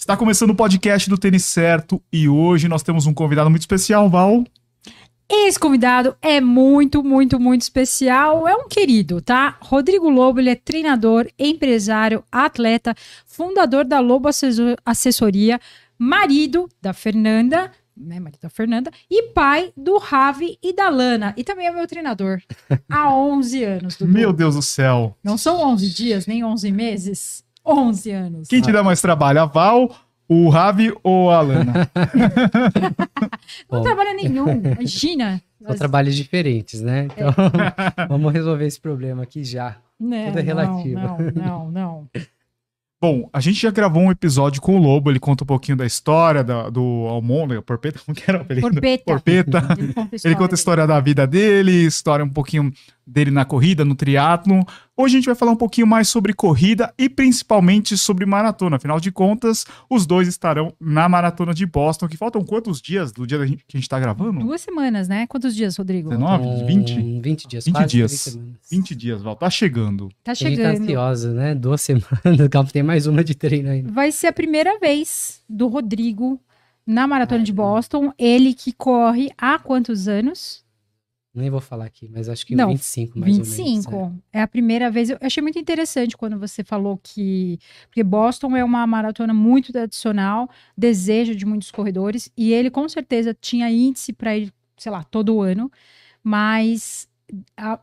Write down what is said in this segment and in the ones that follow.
Está começando o podcast do Tênis Certo e hoje nós temos um convidado muito especial, Val. Esse convidado é muito, muito, muito especial. É um querido, tá? Rodrigo Lobo, ele é treinador, empresário, atleta, fundador da Lobo Assessoria, marido da Fernanda, né, marido da Fernanda, e pai do Ravi e da Lana. E também é meu treinador há 11 anos. Meu Deus do céu! Não são 11 dias, nem 11 meses. 11 anos. Quem te dá mais trabalho, a Val, o Ravi ou a Lana? não trabalha nenhum, imagina. São Mas... trabalhos diferentes, né? É. Então, é. vamos resolver esse problema aqui já. Não, Tudo é relativo. Não, não, não, não. Bom, a gente já gravou um episódio com o Lobo, ele conta um pouquinho da história da, do né? O Porpeta, como que era o apelido? Porpeta. Porpeta. Ele, conta a história, ele conta a história da vida dele, história um pouquinho dele na corrida, no triatlo. Hoje a gente vai falar um pouquinho mais sobre corrida e principalmente sobre maratona. Afinal de contas, os dois estarão na maratona de Boston, que faltam quantos dias do dia que a gente está gravando? Duas semanas, né? Quantos dias, Rodrigo? 19, um, 20? 20 dias, 20 quase dias. 20, 20 dias, Val. Tá chegando. Tá, tá chegando. Tá ansiosa, né? Duas semanas, calma, tem mais uma de treino ainda. Vai ser a primeira vez do Rodrigo na maratona de Boston. Ele que corre há quantos anos? Nem vou falar aqui, mas acho que Não, 25 mais 25. ou menos. 25. É. é a primeira vez. Eu achei muito interessante quando você falou que. Porque Boston é uma maratona muito tradicional, desejo de muitos corredores, e ele com certeza tinha índice para ir, sei lá, todo ano, mas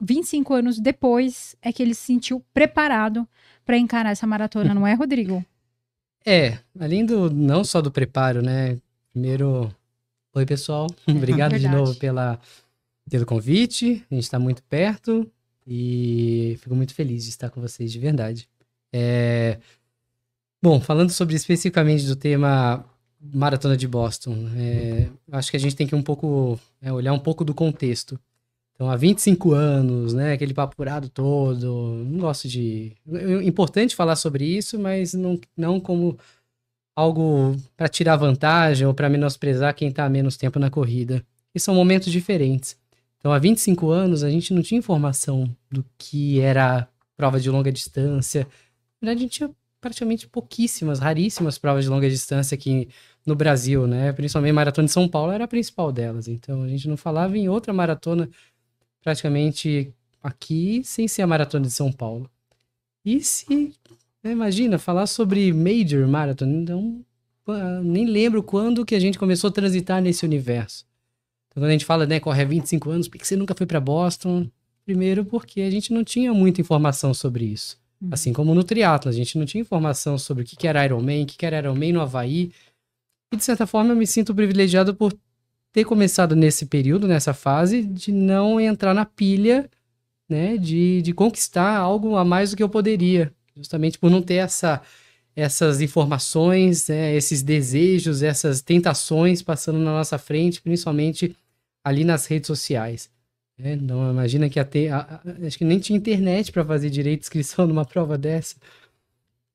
25 anos depois é que ele se sentiu preparado para encarar essa maratona, não é, Rodrigo? É, além do não só do preparo, né? Primeiro, oi pessoal, obrigado é de novo pela pelo convite. A gente está muito perto e fico muito feliz de estar com vocês de verdade. É... Bom, falando sobre especificamente do tema Maratona de Boston, é... acho que a gente tem que um pouco é, olhar um pouco do contexto. Então, há 25 anos, né? Aquele papurado todo. Não gosto de. É importante falar sobre isso, mas não, não como algo para tirar vantagem ou para menosprezar quem está há menos tempo na corrida. E são momentos diferentes. Então, há 25 anos, a gente não tinha informação do que era prova de longa distância. Na verdade, a gente tinha praticamente pouquíssimas, raríssimas provas de longa distância aqui no Brasil, né? Principalmente a Maratona de São Paulo era a principal delas. Então, a gente não falava em outra maratona praticamente aqui sem ser a Maratona de São Paulo. E se, né, imagina, falar sobre Major Marathon, então ah, nem lembro quando que a gente começou a transitar nesse universo. Então, quando a gente fala, né, corre há 25 anos, por que você nunca foi para Boston? Primeiro, porque a gente não tinha muita informação sobre isso. Uhum. Assim como no triatlo, a gente não tinha informação sobre o que, era Ironman, o que, que era Ironman no Havaí. E, de certa forma, eu me sinto privilegiado por ter começado nesse período, nessa fase, de não entrar na pilha, né, de, de conquistar algo a mais do que eu poderia, justamente por não ter essa, essas informações, né, esses desejos, essas tentações passando na nossa frente, principalmente ali nas redes sociais. É, então, imagina que até. Acho que nem tinha internet para fazer direito inscrição numa prova dessa.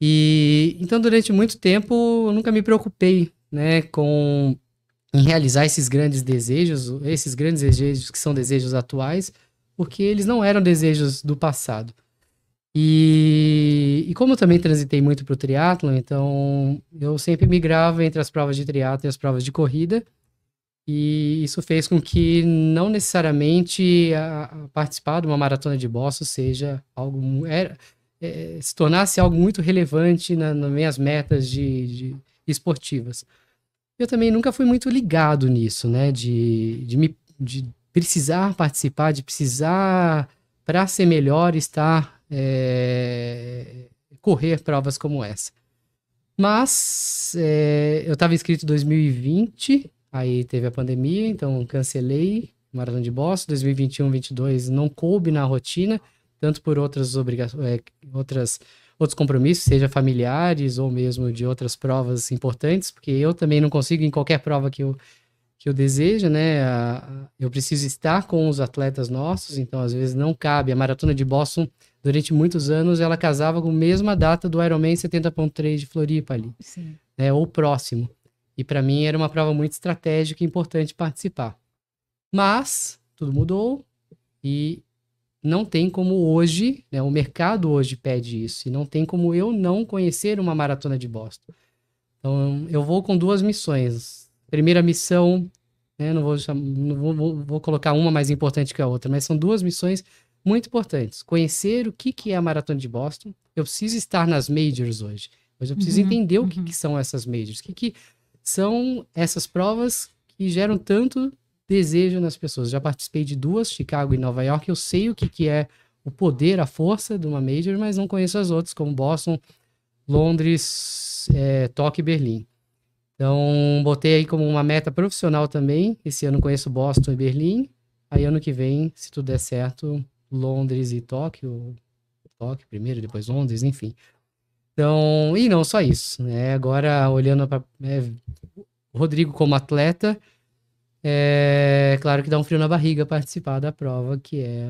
E então, durante muito tempo, eu nunca me preocupei né, com em realizar esses grandes desejos, esses grandes desejos que são desejos atuais, porque eles não eram desejos do passado. E, e como eu também transitei muito para o triatlon, então eu sempre migrava entre as provas de triatlo e as provas de corrida. E isso fez com que não necessariamente a, a participar de uma maratona de Boston seja algo. Era, é, é, se tornasse algo muito relevante na, nas minhas metas de, de esportivas. Eu também nunca fui muito ligado nisso, né? De, de, me, de precisar participar, de precisar, para ser melhor, estar. É, correr provas como essa. Mas é, eu estava inscrito em 2020 Aí teve a pandemia, então cancelei Maratona de Boston. 2021, 22 não coube na rotina, tanto por outras obrigações, é, outras outros compromissos, seja familiares ou mesmo de outras provas importantes, porque eu também não consigo em qualquer prova que eu que eu desejo, né? Eu preciso estar com os atletas nossos, então às vezes não cabe. A maratona de Boston, durante muitos anos, ela casava com a mesma data do Ironman 70.3 de Floripa ali, Sim. Né? ou próximo. E para mim era uma prova muito estratégica e importante participar. Mas tudo mudou e não tem como hoje, né, o mercado hoje pede isso, e não tem como eu não conhecer uma maratona de Boston. Então eu vou com duas missões. Primeira missão, né, não, vou, não vou, vou, colocar uma mais importante que a outra, mas são duas missões muito importantes. Conhecer o que, que é a maratona de Boston. Eu preciso estar nas majors hoje. Mas eu preciso uhum, entender uhum. o que, uhum. que são essas majors, o que, que são essas provas que geram tanto desejo nas pessoas. Já participei de duas, Chicago e Nova York. Eu sei o que, que é o poder, a força de uma major, mas não conheço as outras, como Boston, Londres, é, Tóquio e Berlim. Então, botei aí como uma meta profissional também. Esse ano conheço Boston e Berlim. Aí, ano que vem, se tudo der certo, Londres e Tóquio. Tóquio primeiro, depois Londres, enfim. Então, e não só isso, né? Agora, olhando para é, né, o Rodrigo como atleta, é claro que dá um frio na barriga participar da prova, que é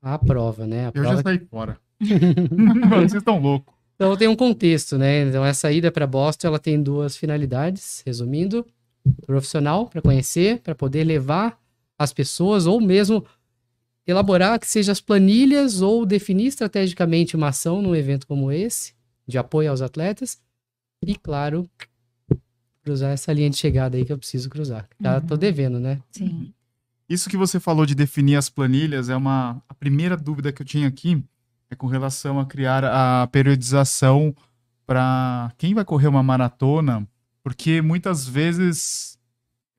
a prova, né? A Eu prova já saí que... fora. Vocês estão loucos. Então tem um contexto, né? Então essa ida para Boston, ela tem duas finalidades, resumindo, profissional para conhecer, para poder levar as pessoas ou mesmo elaborar que seja as planilhas ou definir estrategicamente uma ação num evento como esse de apoio aos atletas e, claro, cruzar essa linha de chegada aí que eu preciso cruzar. Já uhum. tô devendo, né? Sim. Isso que você falou de definir as planilhas é uma a primeira dúvida que eu tinha aqui é com relação a criar a periodização para quem vai correr uma maratona, porque muitas vezes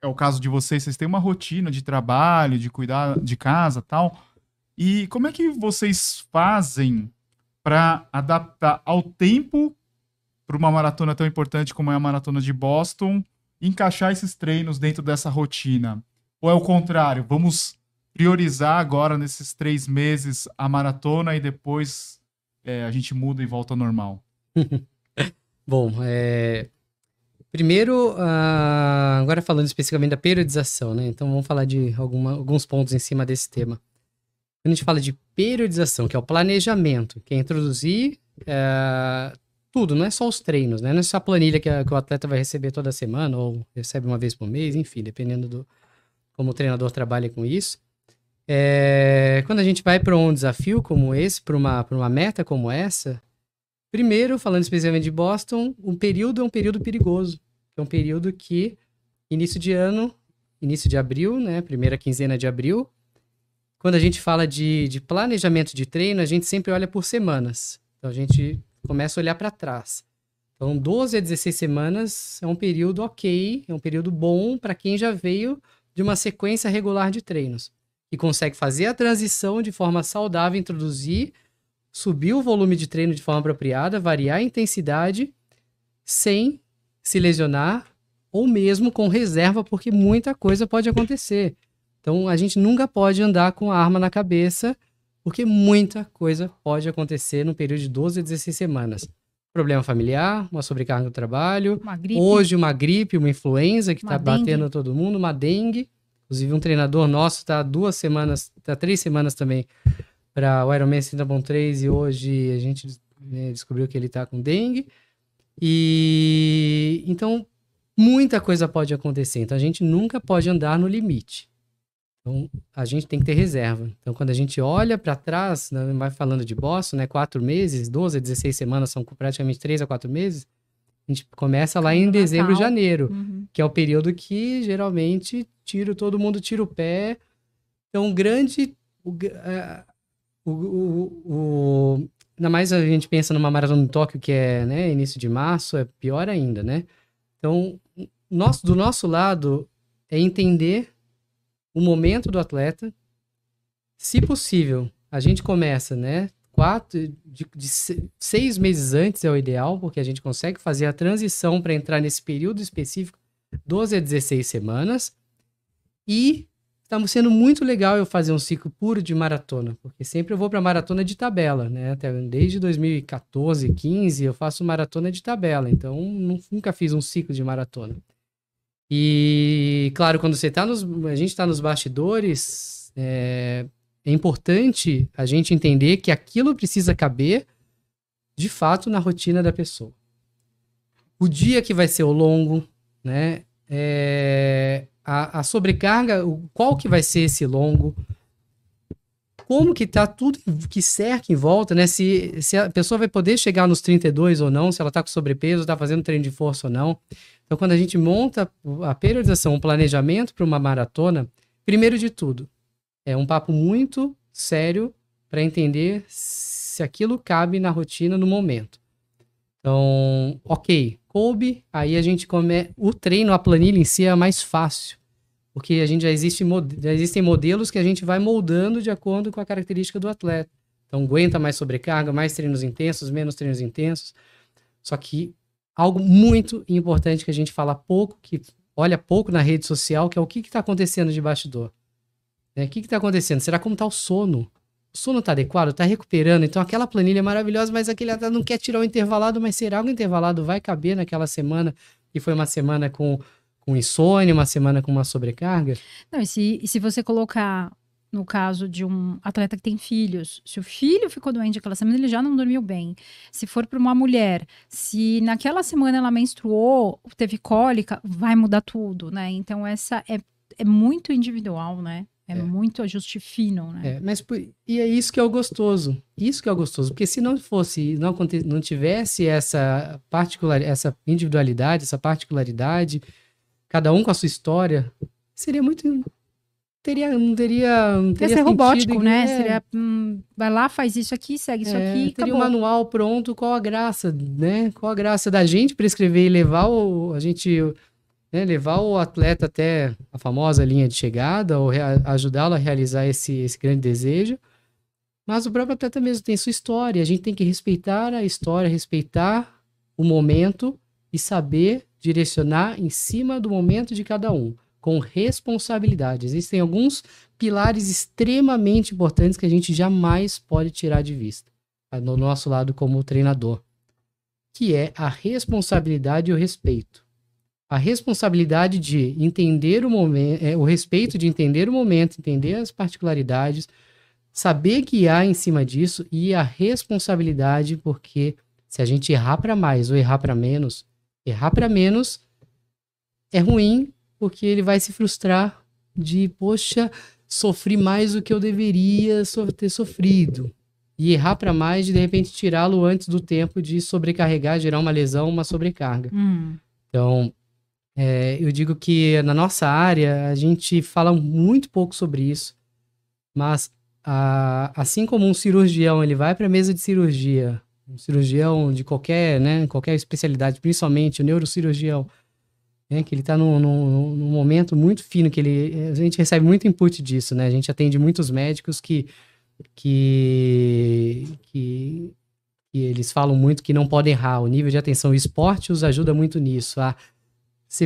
é o caso de vocês, vocês têm uma rotina de trabalho, de cuidar de casa, tal. E como é que vocês fazem para adaptar ao tempo para uma maratona tão importante como é a maratona de Boston, encaixar esses treinos dentro dessa rotina? Ou é o contrário? Vamos priorizar agora nesses três meses a maratona e depois é, a gente muda e volta ao normal? Bom, é... primeiro, agora falando especificamente da periodização, né? Então vamos falar de alguma... alguns pontos em cima desse tema. Quando a gente fala de periodização, que é o planejamento, que é introduzir é, tudo, não é só os treinos, né? Não é só a planilha que, a, que, o atleta vai receber toda semana ou recebe uma vez por mês, enfim, dependendo do como o treinador trabalha com isso. É, quando a gente vai para um desafio como esse, para uma, uma meta como essa, primeiro, falando especificamente de Boston, um período é um período perigoso. É um período que, início de ano, início de abril, né? Primeira quinzena de abril, quando a gente fala de, de planejamento de treino, a gente sempre olha por semanas. Então a gente começa a olhar para trás. Então, 12 a 16 semanas é um período ok, é um período bom para quem já veio de uma sequência regular de treinos e consegue fazer a transição de forma saudável, introduzir, subir o volume de treino de forma apropriada, variar a intensidade sem se lesionar ou mesmo com reserva, porque muita coisa pode acontecer. Então a gente nunca pode andar com a arma na cabeça, porque muita coisa pode acontecer no período de 12 a 16 semanas. Problema familiar, uma sobrecarga do trabalho, uma hoje uma gripe, uma influenza que está batendo todo mundo, uma dengue. Inclusive um treinador nosso está duas semanas, está três semanas também para o Ironman Cinnabon 3 e hoje a gente né, descobriu que ele está com dengue. E então muita coisa pode acontecer. Então a gente nunca pode andar no limite. Então, a gente tem que ter reserva. Então, quando a gente olha para trás, né, vai falando de Boston, né? Quatro meses, 12 a 16 semanas, são praticamente três a quatro meses. A gente começa lá em dezembro, janeiro, uhum. que é o período que geralmente tiro, todo mundo tira o pé. Então, grande. O, o, o, o, ainda mais a gente pensa numa maratona em Tóquio, que é né, início de março, é pior ainda, né? Então, nosso, do nosso lado, é entender o momento do atleta. Se possível, a gente começa, né? Quatro, de, de seis meses antes é o ideal, porque a gente consegue fazer a transição para entrar nesse período específico, 12 a 16 semanas. E está sendo muito legal eu fazer um ciclo puro de maratona, porque sempre eu vou para maratona de tabela, né? Até desde 2014, 2015, eu faço maratona de tabela, então nunca fiz um ciclo de maratona. E, claro, quando você tá nos. A gente está nos bastidores, é, é importante a gente entender que aquilo precisa caber de fato na rotina da pessoa. O dia que vai ser o longo, né? É, a, a, sobrecarga, qual que vai ser esse longo? Como que tá tudo que cerca em volta, né? Se, se a pessoa vai poder chegar nos 32 ou não, se ela tá com sobrepeso, tá fazendo treino de força ou não. Então, quando a gente monta a periodização, um planejamento para uma maratona, primeiro de tudo, é um papo muito sério para entender se aquilo cabe na rotina no momento. Então, ok, coube, aí a gente come o treino, a planilha em si é mais fácil, porque a gente já, existe, já existem modelos que a gente vai moldando de acordo com a característica do atleta. Então, aguenta mais sobrecarga, mais treinos intensos, menos treinos intensos. Só que algo muito importante que a gente fala pouco, que olha pouco na rede social, que é o que está acontecendo de bastidor. Né? O que está acontecendo? Será como está o sono? O sono está adequado? Está recuperando? Então aquela planilha é maravilhosa, mas aquele atleta não quer tirar o intervalado, mas será que o intervalado vai caber naquela semana? que foi uma semana com, com insônia, uma semana com uma sobrecarga? Não, e se, e se você colocar no caso de um atleta que tem filhos, se o filho ficou doente aquela semana, ele já não dormiu bem. Se for para uma mulher, se naquela semana ela menstruou, teve cólica, vai mudar tudo, né? Então, essa é, é muito individual, né? É, é. muito ajuste fino, né? É, mas, e é isso que é o gostoso. Isso que é o gostoso. Porque se não fosse, não, não tivesse essa particular, essa individualidade, essa particularidade, cada um com a sua história, seria muito teria, não teria. Não teria ser sentido, robótico, né? É. Seria, hum, vai lá, faz isso aqui, segue isso é, aqui. Teria acabou. um manual pronto, qual a graça, né? Qual a graça da gente prescrever e levar o, a gente. Né, levar o atleta até a famosa linha de chegada ou ajudá-lo a realizar esse, esse grande desejo. Mas o próprio atleta mesmo tem sua história. A gente tem que respeitar a história, respeitar o momento e saber direcionar em cima do momento de cada um com responsabilidade. Existem alguns pilares extremamente importantes que a gente jamais pode tirar de vista tá? no nosso lado como treinador, que é a responsabilidade e o respeito. A responsabilidade de entender o momento, é, o respeito de entender o momento, entender as particularidades, saber guiar em cima disso e a responsabilidade, porque se a gente errar para mais ou errar para menos, errar para menos é ruim porque ele vai se frustrar de, poxa, sofri mais do que eu deveria ter sofrido. E errar para mais, de, de repente tirá-lo antes do tempo de sobrecarregar, gerar uma lesão, uma sobrecarga. Hum. Então, é, eu digo que na nossa área a gente fala muito pouco sobre isso, mas a, assim como um cirurgião ele vai para a mesa de cirurgia, um cirurgião de qualquer, né, qualquer especialidade, principalmente o neurocirurgião, né, que ele está num, num, num, momento muito fino, que ele, eh, a gente recebe muito input disso, né? A gente atende muitos médicos que, que, que, eles falam muito que não podem errar. O nível de atenção o esporte os ajuda muito nisso, a,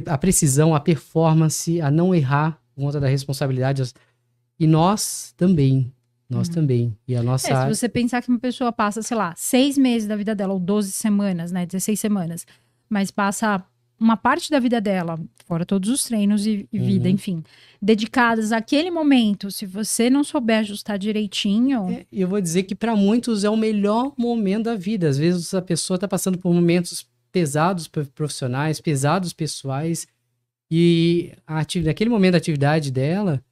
a precisão, a performance, a não errar por conta da responsabilidade. E nós também, nós uhum. também. E a nossa. É, se você pensar que uma pessoa passa, sei lá, seis meses da vida dela, ou 12 semanas, né? 16 semanas, mas passa uma parte da vida dela, fora todos os treinos e, e vida, uhum. enfim, dedicadas àquele momento, se você não souber ajustar direitinho. É, eu vou dizer que para muitos é o melhor momento da vida. Às vezes a pessoa está passando por momentos pesados profissionais, pesados pessoais, e a naquele momento da atividade dela,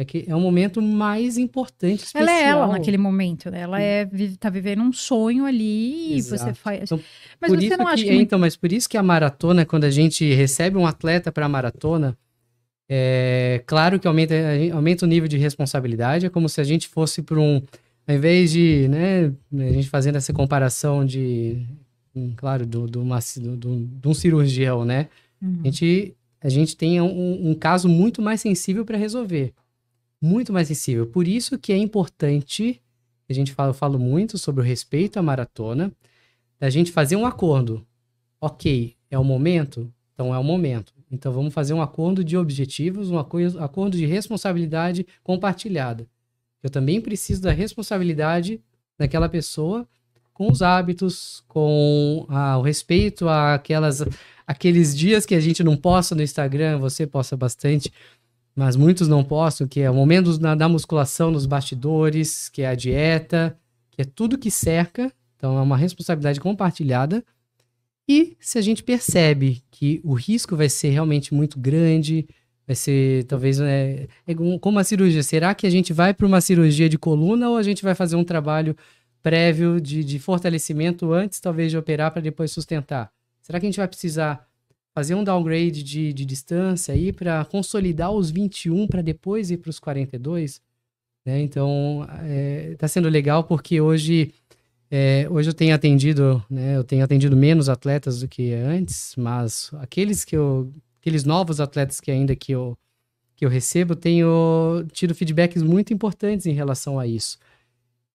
é que é o momento mais importante, especial. Ela é ela naquele momento, né? Ela é, tá vivendo um sonho ali Exato. e você faz... Então, mas você não que, acha que... É, é então, mas por isso que a maratona, quando a gente recebe um atleta para a maratona, é claro que aumenta, aumenta o nível de responsabilidade, é como se a gente fosse para um... Ao invés de, né, a gente fazendo essa comparação de, hum, claro, de do, do, do, do um cirurgião, né? Uhum. A, gente, a gente tem um, um caso muito mais sensível para resolver muito mais sensível. Por isso que é importante, a gente fala, eu falo muito sobre o respeito à maratona, da gente fazer um acordo. Ok, é o momento? Então é o momento. Então vamos fazer um acordo de objetivos, um acordo de responsabilidade compartilhada. Eu também preciso da responsabilidade daquela pessoa com os hábitos, com o respeito àquelas, aqueles dias que a gente não posta no Instagram, você posta bastante, mas muitos não postam, que é o momento da musculação nos bastidores, que é a dieta, que é tudo que cerca. Então é uma responsabilidade compartilhada. E se a gente percebe que o risco vai ser realmente muito grande, vai ser talvez né, é como a cirurgia. Será que a gente vai para uma cirurgia de coluna ou a gente vai fazer um trabalho prévio de, de fortalecimento antes, talvez, de operar para depois sustentar? Será que a gente vai precisar fazer um downgrade de, de distância aí para consolidar os 21 para depois ir para os 42. Né? Então, está é, tá sendo legal porque hoje, é, hoje eu tenho atendido, né, eu tenho atendido menos atletas do que antes, mas aqueles que eu, aqueles novos atletas que ainda que eu, que eu recebo, tenho tido feedbacks muito importantes em relação a isso.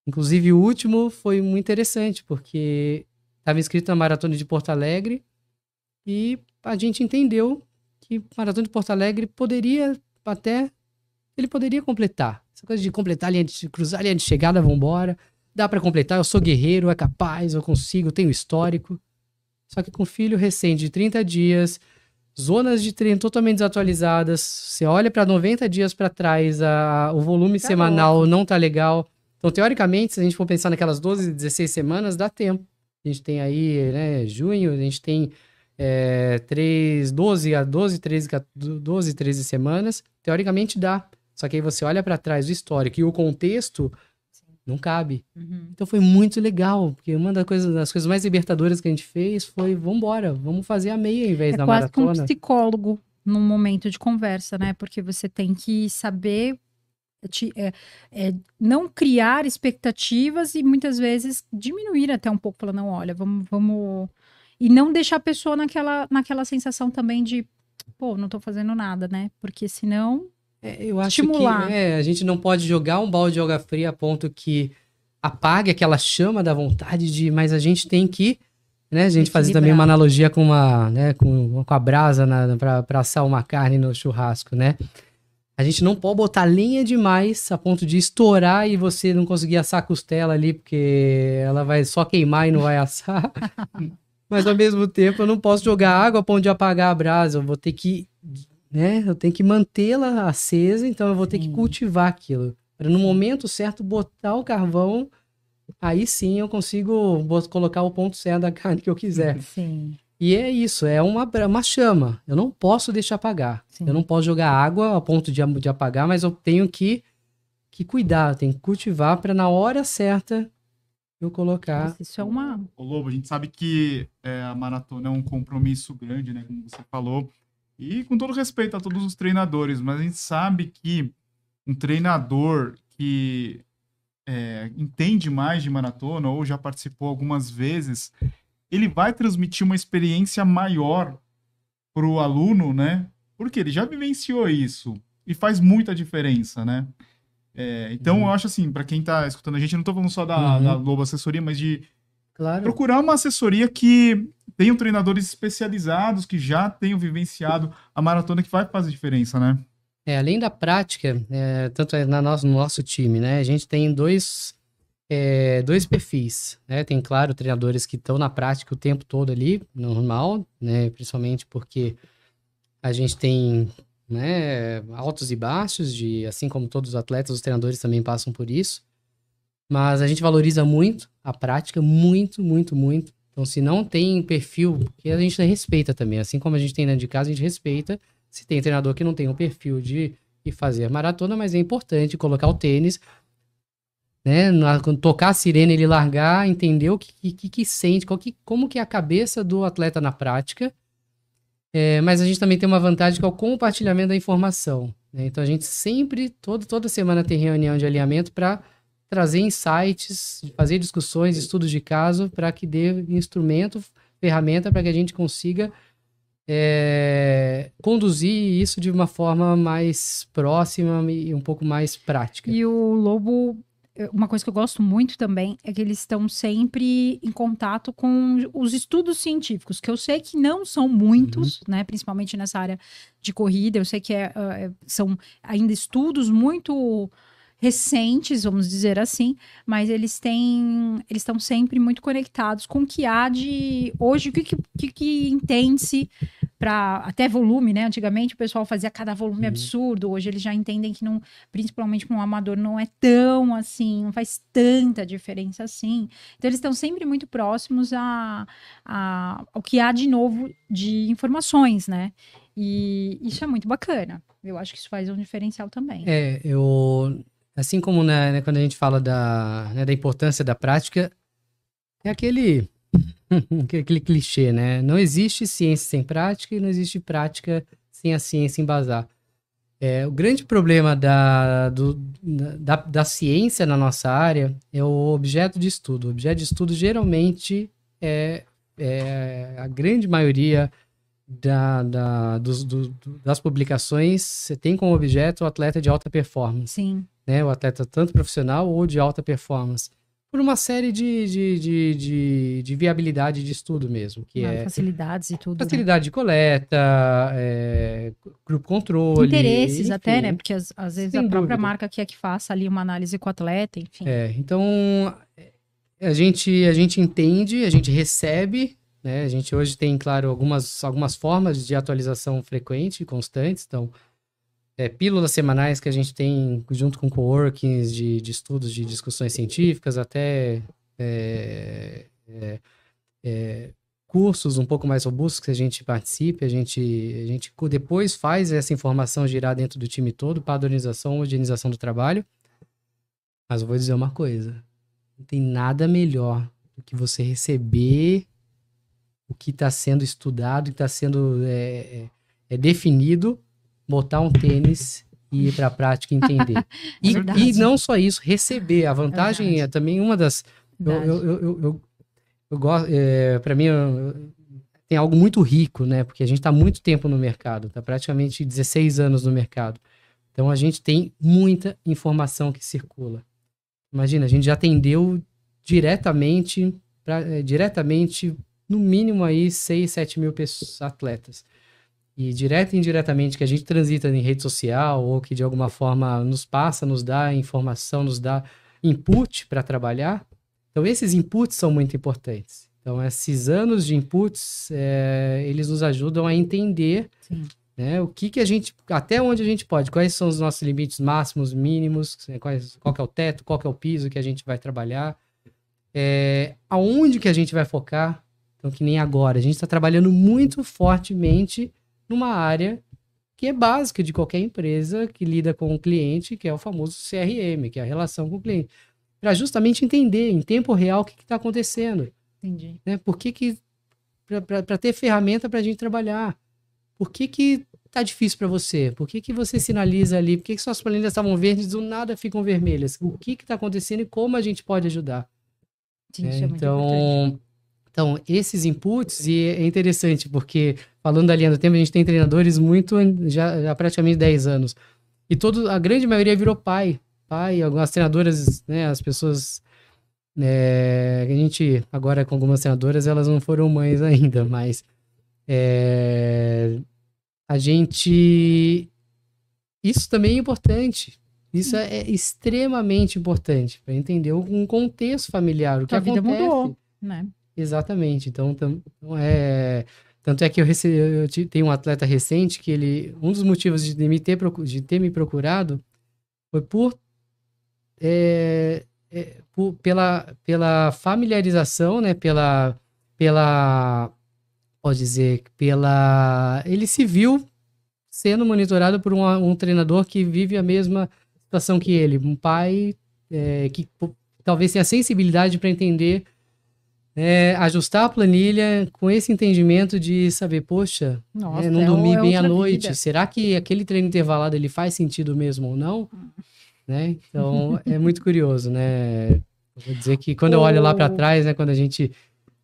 Inclusive, o último foi muito interessante, porque estava inscrito na Maratona de Porto Alegre, e a gente entendeu que Maratona de Porto Alegre poderia até. Ele poderia completar. Essa coisa de completar a linha de cruzar a linha de chegada, vambora. Dá para completar, eu sou guerreiro, é capaz, eu consigo, tenho histórico. Só que com filho recém de 30 dias, zonas de treino totalmente desatualizadas, você olha para 90 dias para trás, a, o volume tá semanal bom. não tá legal. Então, teoricamente, se a gente for pensar naquelas 12, 16 semanas, dá tempo. A gente tem aí, né, junho, a gente tem é, 3, 12 a 12 13, 12, 13 semanas, teoricamente dá. Só que aí você olha para trás o histórico e o contexto Sim. não cabe. Uhum. Então foi muito legal, porque uma das coisas, das coisas mais libertadoras que a gente fez foi, vamos embora, vamos fazer a meia em vez é da quase maratona. quase um psicólogo num momento de conversa, né? Porque você tem que saber eh, te, é, é, não criar expectativas e muitas vezes diminuir até um pouco, falando, não, olha, vamos, vamos e não deixar a pessoa naquela, naquela sensação também de, pô, não tô fazendo nada, né? Porque senão. É, eu acho estimular. que é, a gente não pode jogar um balde de água fria a ponto que apague aquela chama da vontade de. Mas a gente tem que. Né, a gente fazer também uma analogia com uma, né, com, com a brasa para assar uma carne no churrasco, né? A gente não pode botar lenha demais a ponto de estourar e você não conseguir assar a costela ali, porque ela vai só queimar e não vai assar. Mas ao mesmo tempo eu não posso jogar água para onde apagar a brasa. Eu vou ter que, né? Eu tenho que mantê-la acesa, então eu vou ter que cultivar aquilo. Para no momento certo botar o carvão, aí sim eu consigo colocar o ponto certo da carne que eu quiser. Sim. E é isso, é uma, uma chama. Eu não posso deixar apagar. Sim. Eu não posso jogar água a ponto de, de apagar, mas eu tenho que, que cuidar, eu tenho que cultivar para na hora certa eu colocar. Mas isso é uma. O Lobo, a gente sabe que é, a maratona é um compromisso grande, né? Como você falou. E com todo respeito a todos os treinadores, mas a gente sabe que um treinador que é, entende mais de maratona ou já participou algumas vezes, ele vai transmitir uma experiência maior para o aluno, né? Porque ele já vivenciou isso e faz muita diferença, né? É, então, uhum. eu acho assim, para quem tá escutando a gente, eu não tô falando só da, uhum. da Globo Assessoria, mas de claro. procurar uma assessoria que tenha treinadores especializados, que já tenham vivenciado a maratona, que vai fazer diferença, né? É, além da prática, é, tanto é na nosso, no nosso time, né? A gente tem dois, é, dois perfis, né? Tem, claro, treinadores que estão na prática o tempo todo ali, normal, né? Principalmente porque a gente tem né? Altos e baixos, de assim como todos os atletas, os treinadores também passam por isso. Mas a gente valoriza muito a prática, muito, muito, muito. Então, se não tem perfil, que a gente respeita também. Assim como a gente tem dentro de casa, a gente respeita. Se tem treinador que não tem o um perfil de ir fazer maratona, mas é importante colocar o tênis, né? tocar a sirene, ele largar, entender o que, que, que sente, que, como que é a cabeça do atleta na prática é, mas a gente também tem uma vantagem que é o compartilhamento da informação. Né? Então a gente sempre, todo, toda semana, tem reunião de alinhamento para trazer insights, fazer discussões, estudos de caso, para que dê instrumento, ferramenta para que a gente consiga é, conduzir isso de uma forma mais próxima e um pouco mais prática. E o Lobo uma coisa que eu gosto muito também é que eles estão sempre em contato com os estudos científicos, que eu sei que não são muitos, uhum. né? Principalmente nessa área de corrida, eu sei que é, é são ainda estudos muito recentes, vamos dizer assim, mas eles têm, eles estão sempre muito conectados com o que há de hoje, o que que, que entende-se para até volume, né? Antigamente o pessoal fazia cada volume uhum. absurdo, hoje eles já entendem que não, principalmente para um amador não é tão assim, não faz tanta diferença assim. Então eles estão sempre muito próximos a, a ao que há de novo de informações, né? E isso é muito bacana. Eu acho que isso faz um diferencial também. É, eu assim como né, né, quando a gente fala da, né, da importância da prática, é aquele Aquele clichê, né? Não existe ciência sem prática e não existe prática sem a ciência embasar. É, o grande problema da, do, da, da ciência na nossa área é o objeto de estudo. O objeto de estudo geralmente é, é a grande maioria da, da, dos, do, das publicações você tem como objeto o atleta de alta performance. Sim. Né? O atleta tanto profissional ou de alta performance por uma série de, de, de, de, de viabilidade de estudo mesmo. Que ah, é, facilidades e tudo. Né? Facilidade né? de coleta, é, grupo controle. Interesses enfim. até, né? Porque às, às vezes Sem a dúvida. própria marca quer é que faça ali uma análise com o atleta, enfim. É, então a gente, a gente entende, a gente recebe. Né? A gente hoje tem, claro, algumas, algumas formas de atualização frequente e constante. Então, é, pílulas semanais que a gente tem junto com coworkings de, de estudos, de discussões científicas, até é, é, é cursos um pouco mais robustos que a gente participe, a gente, a gente depois faz essa informação girar dentro do time todo, padronização, higienização do trabalho. Mas eu vou dizer uma coisa, não tem nada melhor do que você receber o que está sendo estudado, que está sendo é, é, é definido botar um tênis e ir para a prática e entender. e, é e, não só isso, receber. A vantagem Verdade. é também uma das. Eu, eu, eu, eu, eu, gosto. É, para mim, eu, tem algo muito rico, né? Porque a gente está muito tempo no mercado, está praticamente 16 anos no mercado. Então a gente tem muita informação que circula. Imagina, a gente já atendeu diretamente, pra, é, diretamente, no mínimo aí 6, 7 mil atletas e direta e indiretamente que a gente transita em rede social ou que de alguma forma nos passa, nos dá informação, nos dá input para trabalhar. Então esses inputs são muito importantes. Então esses anos de inputs é, eles nos ajudam a entender né, o que que a gente, até onde a gente pode, quais são os nossos limites máximos, mínimos, né, quais, qual que é o teto, qual que é o piso que a gente vai trabalhar, é, aonde que a gente vai focar. Então que nem agora a gente está trabalhando muito fortemente numa área que é básica de qualquer empresa que lida com o cliente, que é o famoso CRM, que é a relação com o cliente, para justamente entender em tempo real o que está acontecendo. Entendi. Né? Por que que para ter ferramenta para a gente trabalhar? Por que que tá difícil para você? Por que que você sinaliza ali? Por que que suas planilhas estavam verdes do nada ficam vermelhas? O que que está acontecendo e como a gente pode ajudar? Sim, é, é então, importante. Então, esses inputs, e é interessante, porque falando da linha do tempo, a gente tem treinadores muito, já, há praticamente 10 anos. E todo, a grande maioria virou pai. Pai, algumas treinadoras, né, as pessoas. É, a gente, agora com algumas treinadoras, elas não foram mães ainda, mas. É, a gente. Isso também é importante. Isso é, é extremamente importante para entender um contexto familiar, o que a vida mudou, né? Exatamente. Então, tam, então é, tanto é que eu, recebi, eu tenho um atleta recente que ele. Um dos motivos de, de me ter, de ter me procurado foi por, é, é, por. pela, pela familiarização, né? Pela. pela pode dizer, pela. Ele se viu sendo monitorado por um, um treinador que vive a mesma situação que ele, um pai é, que talvez tenha sensibilidade para entender é, ajustar a planilha com esse entendimento de saber, poxa, né, Nossa, é, não dormir é bem à noite, vida. será que aquele treino intervalado ele faz sentido mesmo ou não? Hum. Né? Então, é muito curioso, né? vou dizer que quando eu olho lá para trás, né, quando a gente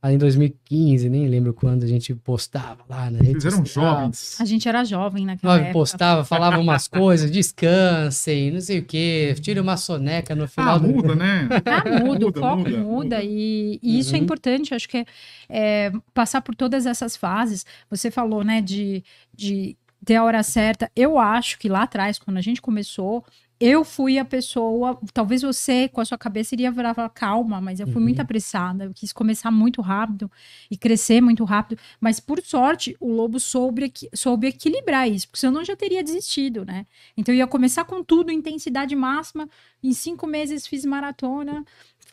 em 2015, nem lembro quando a gente postava lá na rede Vocês eram social. jovens. A gente era jovem naquela Nós época. postava, falava umas coisas, descansem, não sei o quê, tira uma soneca no final ah, do... muda, né? Ah, muda, o foco muda, muda, muda. E, e uhum. isso é uhum. importante, acho que é, é, passar por todas essas fases. Você falou, né, de, de ter a hora certa. Eu acho que lá atrás, quando a gente começou, eu fui a pessoa. Talvez você, com a sua cabeça, iria falar calma, mas eu fui uhum. muito apressada. Eu quis começar muito rápido e crescer muito rápido. Mas, por sorte, o lobo soube, soube equilibrar isso, porque senão eu já teria desistido, né? Então, eu ia começar com tudo, intensidade máxima. Em cinco meses, fiz maratona.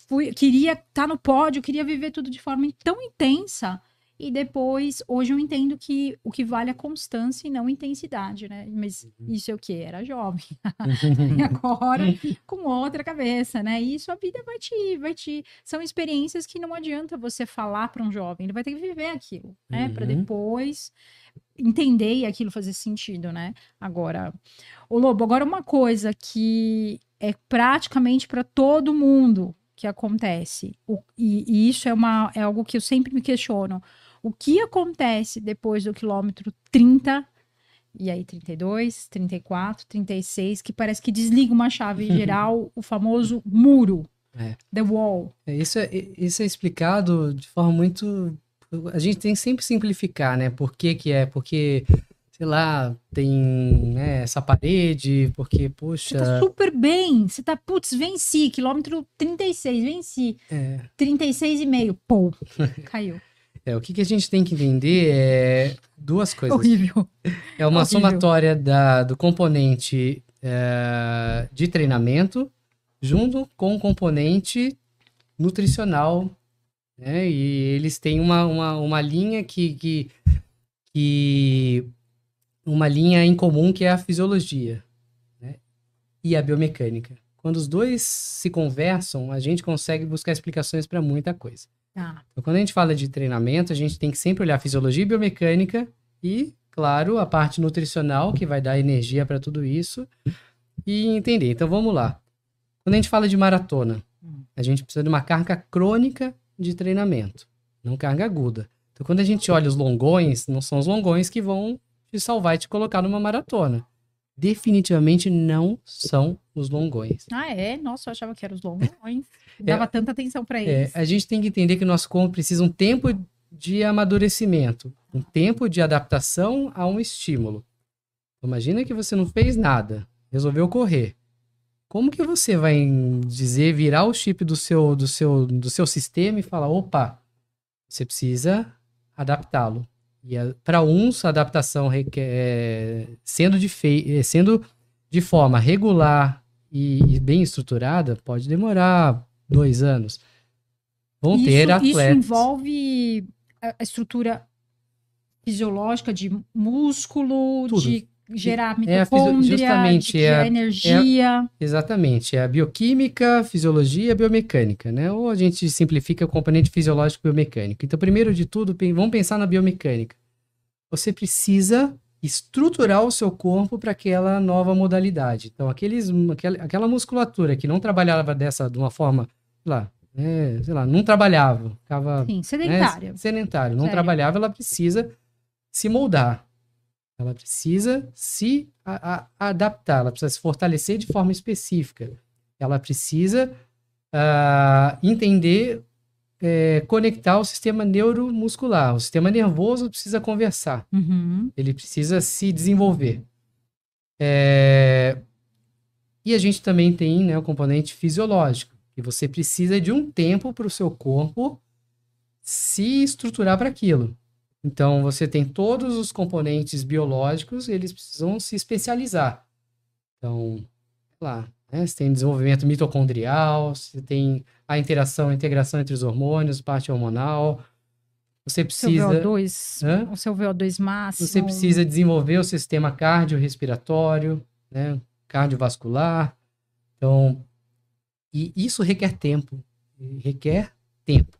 Fui, queria estar tá no pódio, queria viver tudo de forma tão intensa e depois, hoje eu entendo que o que vale é constância e não intensidade, né? Mas uhum. isso é o que? Era jovem. e agora, com outra cabeça, né? E isso a vida vai te, vai te. São experiências que não adianta você falar para um jovem, ele vai ter que viver aquilo, né? Uhum. Para depois entender e aquilo fazer sentido, né? Agora, o Lobo, agora uma coisa que é praticamente para todo mundo que acontece, o, e, e isso é, uma, é algo que eu sempre me questiono o que acontece depois do quilômetro 30, e aí 32, 34, 36, que parece que desliga uma chave geral, o famoso muro, é. the wall. É, isso, é, isso é explicado de forma muito... A gente tem que sempre simplificar, né? Por que que é? Porque sei lá, tem né, essa parede, porque, poxa. Você tá super bem, você tá, putz, venci, quilômetro 36, venci. É. meio pô, caiu. É, o que, que a gente tem que entender é duas coisas. Horrível. É uma Horrível. somatória da, do componente é, de treinamento junto com o componente nutricional. Né? E eles têm uma, uma, uma linha que, que, que. Uma linha em comum que é a fisiologia né? e a biomecânica. Quando os dois se conversam, a gente consegue buscar explicações para muita coisa. Então, quando a gente fala de treinamento, a gente tem que sempre olhar fisiologia e biomecânica e, claro, a parte nutricional, que vai dar energia para tudo isso, e entender. Então, vamos lá. Quando a gente fala de maratona, hum. a gente precisa de uma carga crônica de treinamento, não carga aguda. Então, quando a gente olha os longões, não são os longões que vão te salvar e te colocar numa maratona definitivamente não são os longões. Ah, é? Nossa, eu achava que eram os longões. É. Dava é, tanta atenção para é, eles. É, a gente tem que entender que o nosso corpo precisa um tempo de amadurecimento, um tempo de adaptação a um estímulo. Imagina que você não fez nada, resolveu correr. Como que você vai dizer virar o chip do seu do seu do seu sistema e falar, opa, você precisa adaptá-lo. E para uns, a adaptação requer, é, sendo, de é, sendo de forma regular e, e bem estruturada, pode demorar dois anos. Vão isso, ter atletas. Isso envolve a estrutura fisiológica de músculo, Tudo. de gerar é mitocôndria, é justamente, de é criar é, energia. É, exatamente, é a bioquímica, fisiologia, biomecânica, né? Ou a gente simplifica o componente fisiológico biomecânico. Então, primeiro de tudo, vamos pensar na biomecânica. Você precisa estruturar o seu corpo para aquela nova modalidade. Então, aqueles, aquela, aquela musculatura que não trabalhava dessa de uma forma, sei lá, né, sei lá não trabalhava, ficava Sim, sedentário. Né, sedentário, não Sério. trabalhava, ela precisa se moldar. Ela precisa se a, a adaptar, ela precisa se fortalecer de forma específica. Ela precisa uh, entender, é, conectar o sistema neuromuscular. O sistema nervoso precisa conversar. Uhum. Ele precisa se desenvolver. É, e a gente também tem né, o componente fisiológico, que você precisa de um tempo para o seu corpo se estruturar para aquilo. Então, você tem todos os componentes biológicos, eles precisam se especializar. Então, lá, né? Você tem desenvolvimento mitocondrial, você tem a interação, a integração entre os hormônios, parte hormonal. Você precisa. Seu VO2, o seu VO2 máximo. Você precisa desenvolver o sistema cardiorrespiratório, né? cardiovascular. Então, e isso requer tempo. Requer tempo.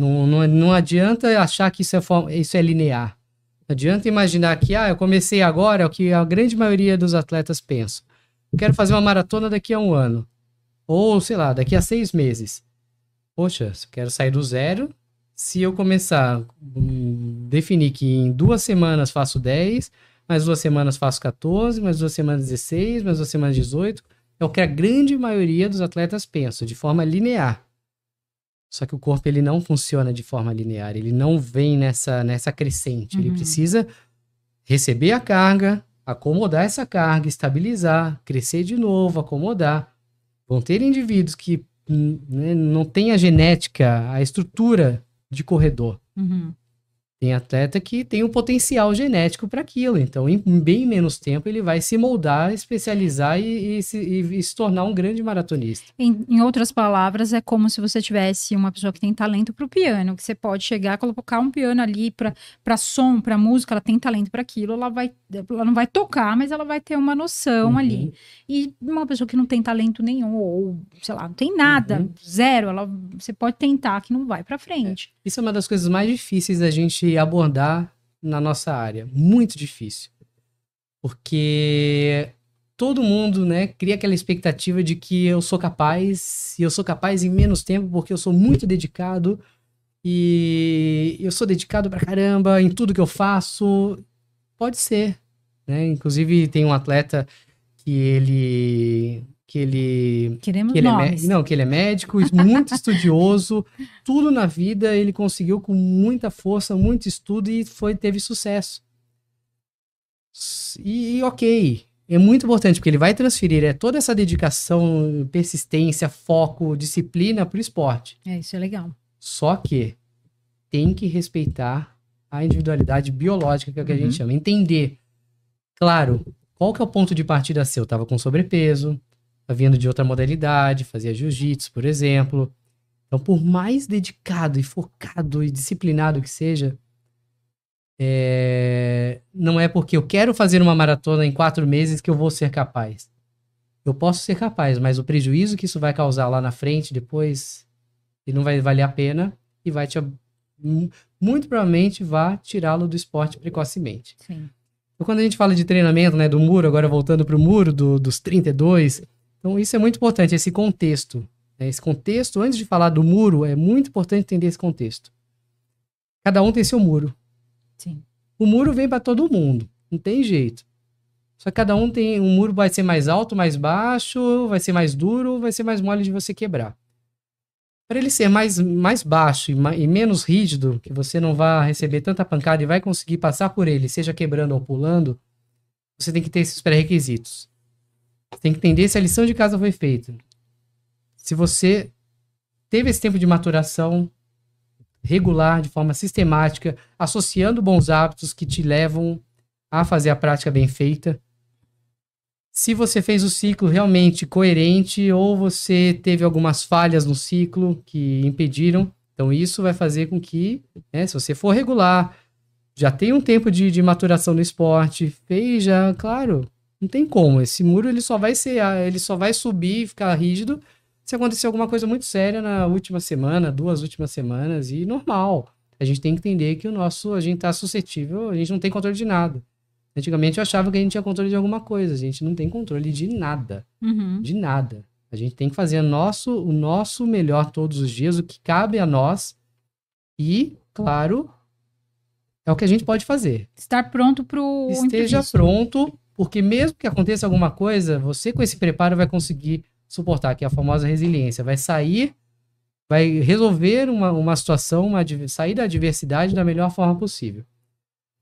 Não, não, não adianta achar que isso é, isso é linear. Não adianta imaginar que, ah, eu comecei agora, é o que a grande maioria dos atletas pensa. quero fazer uma maratona daqui a um ano. Ou, sei lá, daqui a seis meses. Poxa, eu quero sair do zero. Se eu começar a hum, definir que em duas semanas faço 10, mais duas semanas faço 14, mais duas semanas 16, mais duas semanas 18, é o que a grande maioria dos atletas pensa, de forma linear. Só que o corpo ele não funciona de forma linear, ele não vem nessa, nessa crescente. Uhum. Ele precisa receber a carga, acomodar essa carga, estabilizar, crescer de novo, acomodar. Vão ter indivíduos que hum, né, não têm a genética, a estrutura de corredor. Uhum. Tem atleta que tem um potencial genético para aquilo, então em bem menos tempo ele vai se moldar, especializar e, e, se, e se, tornar um grande maratonista. Em, em, outras palavras, é como se você tivesse uma pessoa que tem talento para o piano, que você pode chegar, colocar um piano ali para som, para música, ela tem talento para aquilo, ela, vai, ela não vai tocar, mas ela vai ter uma noção uhum. ali. E uma pessoa que não tem talento nenhum, ou sei lá, não tem nada, uhum. zero, ela, você pode tentar que não vai para frente. É. Isso é uma das coisas mais difíceis da gente abordar na nossa área. Muito difícil. Porque todo mundo, né, cria aquela expectativa de que eu sou capaz, e eu sou capaz em menos tempo porque eu sou muito dedicado e eu sou dedicado pra caramba em tudo que eu faço. Pode ser, né? Inclusive tem um atleta que ele que ele, Queremos que ele é nomes. é, não, que ele é médico, muito estudioso, tudo na vida ele conseguiu com muita força, muito estudo e foi teve sucesso. E, e OK, é muito importante porque ele vai transferir é toda essa dedicação, persistência, foco, disciplina para o esporte. É, isso é legal. Só que tem que respeitar a individualidade biológica que, é o que uhum. a gente uhum. chama, entender. Claro, qual que é o ponto de partida seu? Tava com sobrepeso, Tá vindo de outra modalidade, fazia jiu-jitsu, por exemplo. Então, por mais dedicado e focado e disciplinado que seja, é... não é porque eu quero fazer uma maratona em quatro meses que eu vou ser capaz. Eu posso ser capaz, mas o prejuízo que isso vai causar lá na frente, depois, ele não vai valer a pena e vai te. Muito provavelmente vai tirá-lo do esporte precocemente. Sim. Então, quando a gente fala de treinamento, né, do muro, agora voltando para o muro do, dos 32, então, isso é muito importante, esse contexto. Né? Esse contexto, antes de falar do muro, é muito importante entender esse contexto. Cada um tem seu muro. Sim. O muro vem para todo mundo, não tem jeito. Só que cada um tem. Um muro vai ser mais alto, mais baixo, vai ser mais duro, vai ser mais mole de você quebrar. Para ele ser mais, mais baixo e, e menos rígido, que você não vá receber tanta pancada e vai conseguir passar por ele, seja quebrando ou pulando, você tem que ter esses pré-requisitos. Você tem que entender se a lição de casa foi feita. Se você teve esse tempo de maturação regular, de forma sistemática, associando bons hábitos que te levam a fazer a prática bem feita. Se você fez o ciclo realmente coerente ou você teve algumas falhas no ciclo que impediram, então isso vai fazer com que, né, se você for regular, já tem um tempo de, de maturação no esporte, fez já, claro, não tem como. Esse muro ele só vai ser, ah, ele só vai subir e ficar rígido se acontecer alguma coisa muito séria na última semana, duas últimas semanas e normal. A gente tem que entender que o nosso, a gente está suscetível, a gente não tem controle de nada. Antigamente eu achava que a gente tinha controle de alguma coisa, a gente não tem controle de nada, uhum. de nada. A gente tem que fazer nosso, o nosso melhor todos os dias, o que cabe a nós e, claro, é o que a gente pode fazer. Estar pronto para o Esteja imprevisto. pronto porque mesmo que aconteça alguma coisa, você com esse preparo vai conseguir suportar, que é a famosa resiliência. Vai sair, vai resolver uma, uma situação, uma, sair da adversidade da melhor forma possível.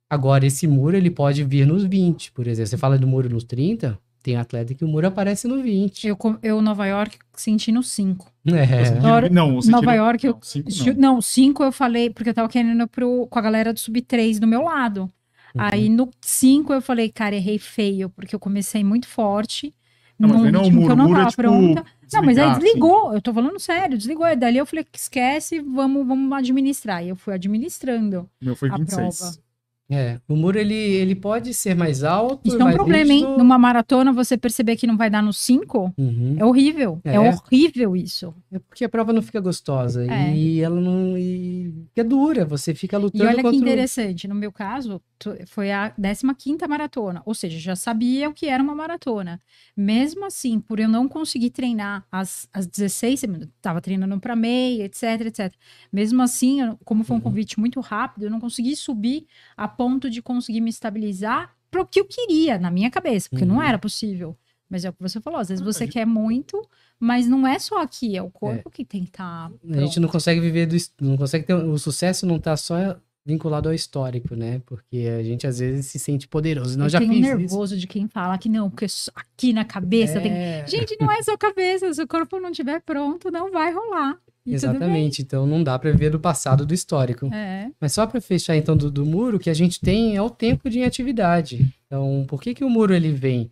Agora, esse muro ele pode vir nos 20, por exemplo. Você fala do muro nos 30, tem atleta que o muro aparece no 20. Eu, eu Nova York, senti no 5. É. Senti, não, Nova York, eu, não, 5 não, 5 eu falei, porque eu tava querendo pro, com a galera do Sub 3 do meu lado. Uhum. Aí no 5 eu falei, cara, errei feio, porque eu comecei muito forte. Não, mas não, eu não tava é, tipo, pronta. não, mas aí assim. desligou, assim. eu tô falando sério, desligou. E dali eu falei, esquece, vamos, vamos administrar. E eu fui administrando. Meu, foi 26. A prova. É, o muro ele, ele pode ser mais alto. Isso é um problema, visto... hein? Numa maratona você perceber que não vai dar no 5 uhum. é horrível. É. é. horrível isso. É porque a prova não fica gostosa é. e ela não. E é dura, você fica lutando. E olha contra... que interessante, no meu caso, foi a 15 maratona, ou seja, já sabia o que era uma maratona. Mesmo assim, por eu não conseguir treinar as, as 16, estava treinando para meia, etc, etc. Mesmo assim, como foi um uhum. convite muito rápido, eu não consegui subir a ponto de conseguir me estabilizar para o que eu queria na minha cabeça, porque uhum. não era possível. Mas é o que você falou, às vezes ah, você quer muito, mas não é só aqui, é o corpo é. que tem que estar. Tá a gente não consegue viver do. Não consegue ter, o sucesso não está só vinculado ao histórico, né? Porque a gente às vezes se sente poderoso. Não eu já tenho nervoso isso. de quem fala que não, porque aqui na cabeça é. tem. Gente, não é só cabeça. Se o corpo não estiver pronto, não vai rolar. Exatamente. Então não dá para viver do passado do histórico. É. Mas só para fechar então do, do muro, que a gente tem é o tempo de atividade Então, por que, que o muro ele vem?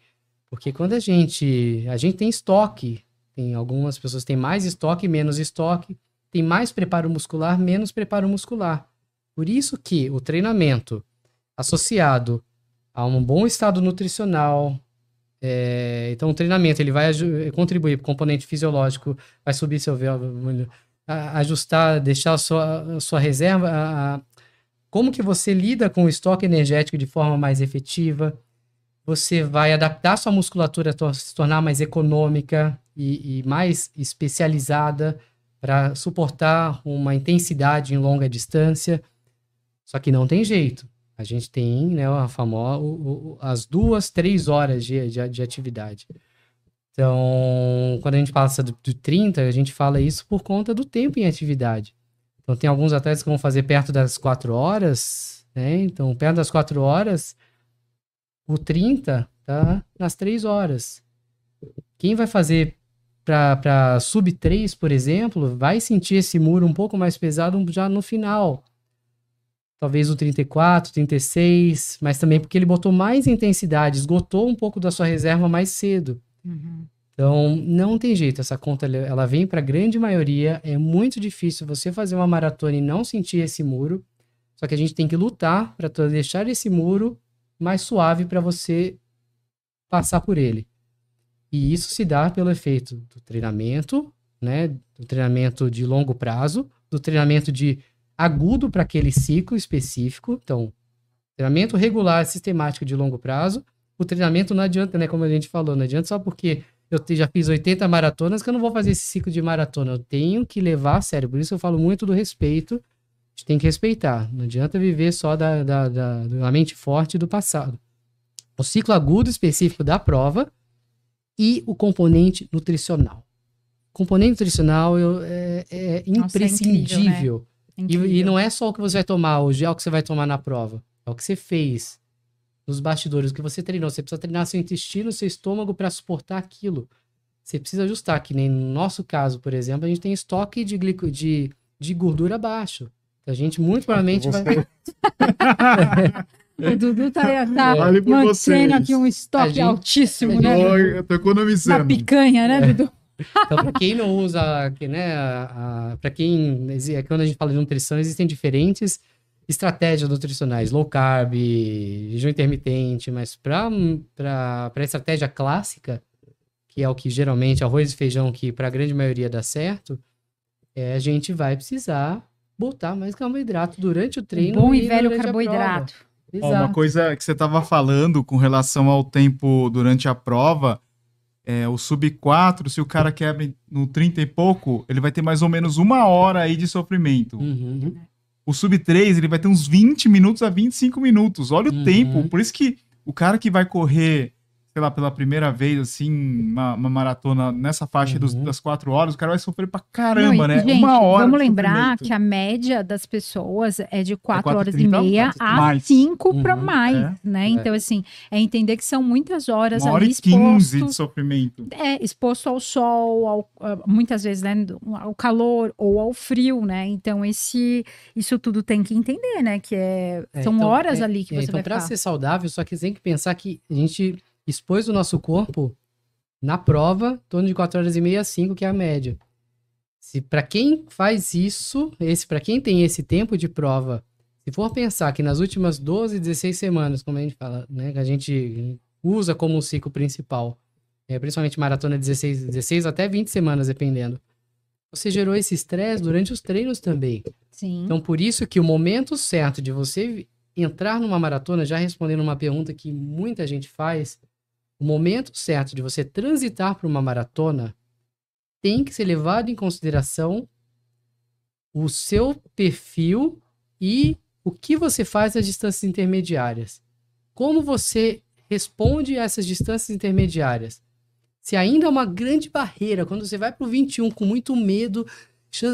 Porque quando a gente. A gente tem estoque. Tem algumas pessoas têm mais estoque, menos estoque. Tem mais preparo muscular, menos preparo muscular. Por isso que o treinamento associado a um bom estado nutricional. É, então, o treinamento ele vai contribuir para o componente fisiológico, vai subir seu ajustar, deixar a sua, a sua reserva, a, como que você lida com o estoque energético de forma mais efetiva, você vai adaptar sua musculatura a se tornar mais econômica e, e mais especializada para suportar uma intensidade em longa distância. Só que não tem jeito. A gente tem né, a famosa, as duas, três horas de, de, de atividade. Então, quando a gente passa do, do 30, a gente fala isso por conta do tempo em atividade. Então, tem alguns atletas que vão fazer perto das 4 horas, né? Então, perto das 4 horas, o 30 tá nas 3 horas. Quem vai fazer para sub 3, por exemplo, vai sentir esse muro um pouco mais pesado já no final. Talvez o 34, 36, mas também porque ele botou mais intensidade, esgotou um pouco da sua reserva mais cedo. Uhum. Então, não tem jeito, essa conta ela vem para a grande maioria, é muito difícil você fazer uma maratona e não sentir esse muro. Só que a gente tem que lutar para deixar esse muro mais suave para você passar por ele. E isso se dá pelo efeito do treinamento, né, do treinamento de longo prazo, do treinamento de agudo para aquele ciclo específico, então treinamento regular sistemático de longo prazo o treinamento não adianta, né? Como a gente falou, não adianta só porque eu já fiz 80 maratonas que eu não vou fazer esse ciclo de maratona. Eu tenho que levar a sério. Por isso eu falo muito do respeito. A gente tem que respeitar. Não adianta viver só da, da, da, da mente forte do passado. O ciclo agudo específico da prova e o componente nutricional. Componente nutricional eu, é, é Nossa, imprescindível. É incrível, né? incrível. E, e não é só o que você vai tomar hoje, é o que você vai tomar na prova. É o que você fez nos bastidores, o que você treinou. Você precisa treinar seu intestino, seu estômago para suportar aquilo. Você precisa ajustar, que nem no nosso caso, por exemplo, a gente tem estoque de, glico, de, de gordura baixo. Então, a gente muito provavelmente vai. O Dudu tá, tá vale mantendo vocês. aqui um estoque gente, altíssimo, né, gente, né? Eu tô economizando. Na picanha, né, é. Dudu? Então, para quem não usa, né, para quem, é quando a gente fala de nutrição, existem diferentes estratégias nutricionais, low carb, jejum intermitente, mas para a estratégia clássica, que é o que geralmente arroz e feijão, que para a grande maioria dá certo, é, a gente vai precisar botar mais carboidrato durante o treino. Bom e, e velho carboidrato. Ó, uma coisa que você estava falando com relação ao tempo durante a prova, é, o sub 4, se o cara quebra no 30 e pouco, ele vai ter mais ou menos uma hora aí de sofrimento. Uhum. É o sub-3, ele vai ter uns 20 minutos a 25 minutos. Olha uhum. o tempo. Por isso que o cara que vai correr sei lá, pela primeira vez, assim, uhum. uma, uma maratona nessa faixa uhum. dos, das quatro horas, o cara vai sofrer pra caramba, Não, né? Gente, uma hora. Vamos lembrar que a média das pessoas é de é quatro, é horas e, meia a mais. cinco uhum. pra mais, é, né? É. Então, assim, é entender que são muitas horas uma hora ali exposto, e quinze de sofrimento. É, exposto ao sol, ao, muitas vezes, né, ao calor ou ao frio, né? Então, esse, isso tudo tem que entender, né? Que é, é são então, horas é, ali que você então, vai pra ficar. ser saudável, só que tem que pensar que a gente expôs o nosso corpo na prova, em torno de 4 horas e meia 5, que é a média. Se para quem faz isso, esse para quem tem esse tempo de prova, se for pensar que nas últimas 12, 16 semanas, como a gente fala, né, que a gente usa como um ciclo principal, é, principalmente maratona 16, 16 até 20 semanas, dependendo. Você gerou esse estresse durante os treinos também. Sim. Então, por isso que o momento certo de você entrar numa maratona, já respondendo uma pergunta que muita gente faz, o momento certo de você transitar para uma maratona tem que ser levado em consideração o seu perfil e o que você faz nas distâncias intermediárias. Como você responde a essas distâncias intermediárias? Se ainda é uma grande barreira, quando você vai para o 21 com muito medo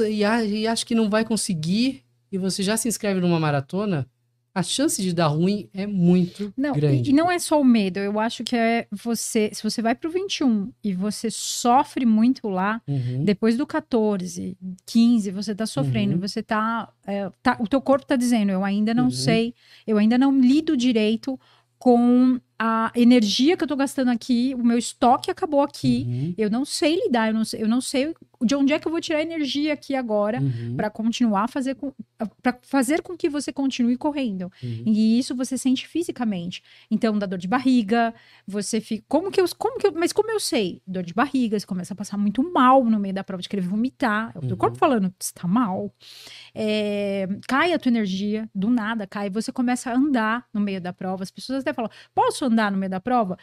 e acha que não vai conseguir, e você já se inscreve numa maratona, a chance de dar ruim é muito não, grande. E não é só o medo, eu acho que é você, se você vai pro 21 e você sofre muito lá, uhum. depois do 14, 15, você tá sofrendo, uhum. você tá, é, tá, o teu corpo tá dizendo, eu ainda não uhum. sei, eu ainda não lido direito com a energia que eu tô gastando aqui, o meu estoque acabou aqui, uhum. eu não sei lidar, eu não sei, eu não sei de onde é que eu vou tirar energia aqui agora uhum. para continuar fazer com para fazer com que você continue correndo. Uhum. E isso você sente fisicamente. Então, dá dor de barriga, você fica, como que eu, como que eu, mas como eu sei? Dor de barriga, você começa a passar muito mal no meio da prova de querer vomitar, é o teu corpo uhum. falando, está mal. É, cai a tua energia do nada, cai, você começa a andar no meio da prova, as pessoas até falam: "Posso andar?" andar no meio da prova?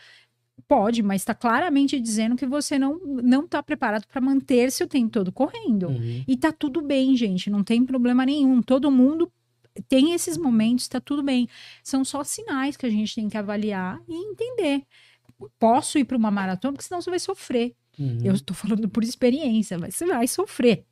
Pode, mas está claramente dizendo que você não não está preparado para manter-se o tempo todo correndo. Uhum. E tá tudo bem, gente, não tem problema nenhum. Todo mundo tem esses momentos, está tudo bem. São só sinais que a gente tem que avaliar e entender. Posso ir para uma maratona, porque senão você vai sofrer. Uhum. Eu estou falando por experiência, mas você vai sofrer.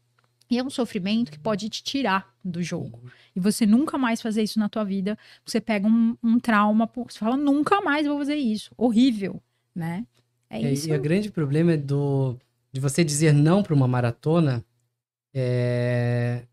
E é um sofrimento que pode te tirar do jogo. Uhum. E você nunca mais fazer isso na tua vida. Você pega um, um trauma, você fala, nunca mais vou fazer isso. Horrível, né? É, é isso. E o grande problema é do, de você dizer não para uma maratona é,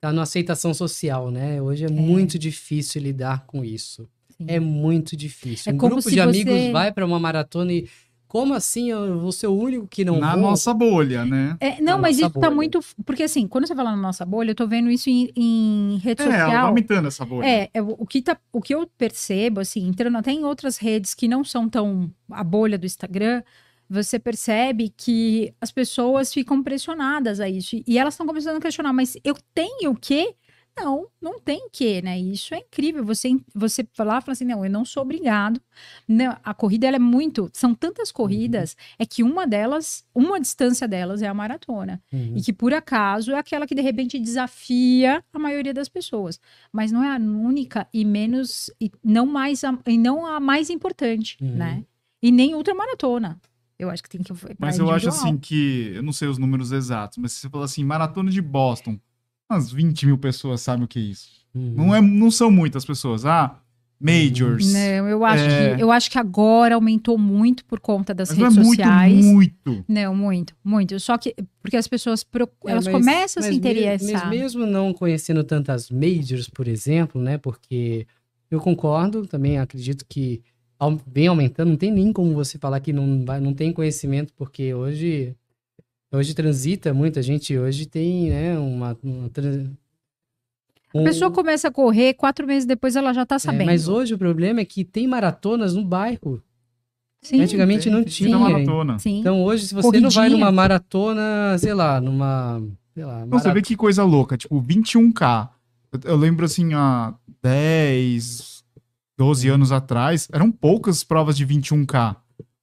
tá na aceitação social, né? Hoje é, é. muito difícil lidar com isso. Sim. É muito difícil. É um grupo de você... amigos vai para uma maratona e como assim eu vou ser o único que não. Na vou? nossa bolha, né? É, não, na mas isso tá bolha. tá muito. Porque assim, quando você fala na nossa bolha, eu tô vendo isso em, em rede é, tá social. É, aumentando essa bolha. É, é, o, que tá, o que eu percebo, assim, entrando até em outras redes que não são tão a bolha do Instagram, você percebe que as pessoas ficam pressionadas a isso. E elas estão começando a questionar, mas eu tenho o quê? não, não tem que, né? Isso é incrível. Você você falar fala assim, não, eu não sou obrigado. Não, a corrida ela é muito, são tantas uhum. corridas, uhum. é que uma delas, uma distância delas é a maratona. Uhum. E que por acaso é aquela que de repente desafia a maioria das pessoas, mas não é a única e menos e não mais a, e não a mais importante, uhum. né? E nem outra maratona Eu acho que tem que Mas eu acho assim que, eu não sei os números exatos, mas se você falar assim, maratona de Boston, umas 20 mil pessoas sabem o que é isso. Uhum. Não, é, não são muitas pessoas. Ah, majors. Não, eu acho, é... que, eu acho que agora aumentou muito por conta das mas redes não é muito, sociais. Muito. Não, muito, muito. Só que porque as pessoas proc... é, elas mas, começam mas a se interessar. mesmo não conhecendo tantas majors, por exemplo, né? Porque eu concordo, também acredito que vem aumentando, não tem nem como você falar que não, não tem conhecimento, porque hoje hoje transita muita gente, hoje tem, né, uma... uma A pessoa começa a correr, quatro meses depois ela já está é, sabendo. É, mas hoje o problema é que tem maratonas no bairro. Sim, Antigamente tem, não tinha. Maratona. Sim. Então hoje, se você Corridinha. não vai numa maratona, sei lá, numa. Sei lá, Não, você vê que coisa louca, tipo, 21K. Eu, eu lembro assim, há 10, 12 anos atrás, eram poucas provas de 21K.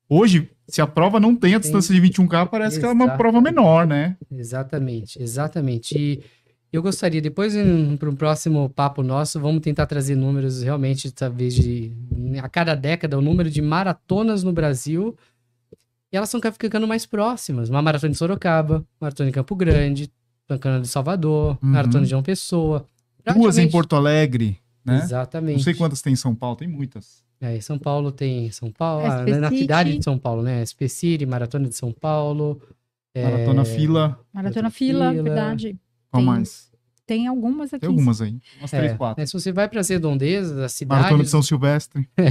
Hoje, se a prova não tem a distância de 21K, parece Exato. que é uma prova menor, né? Exatamente, exatamente. E eu gostaria, depois, para um próximo papo nosso, vamos tentar trazer números realmente, talvez, de né, a cada década, o número de maratonas no Brasil. E elas estão ficando mais próximas. Uma maratona de Sorocaba, maratona de Campo Grande, maratona de Salvador, uhum. maratona de João Pessoa. Duas em Porto Alegre, né? Exatamente. Não sei quantas tem em São Paulo, tem muitas. É, São Paulo tem São Paulo, SP é, ah, né, na cidade de São Paulo, né? SP City, Maratona de São Paulo. É, Maratona Fila. Maratona Fila, verdade. Qual tem, mais? Tem algumas aqui. Tem algumas aí. Umas é, três, quatro. Né, se você vai para as redondezas, a cidade. Maratona de São Silvestre. É.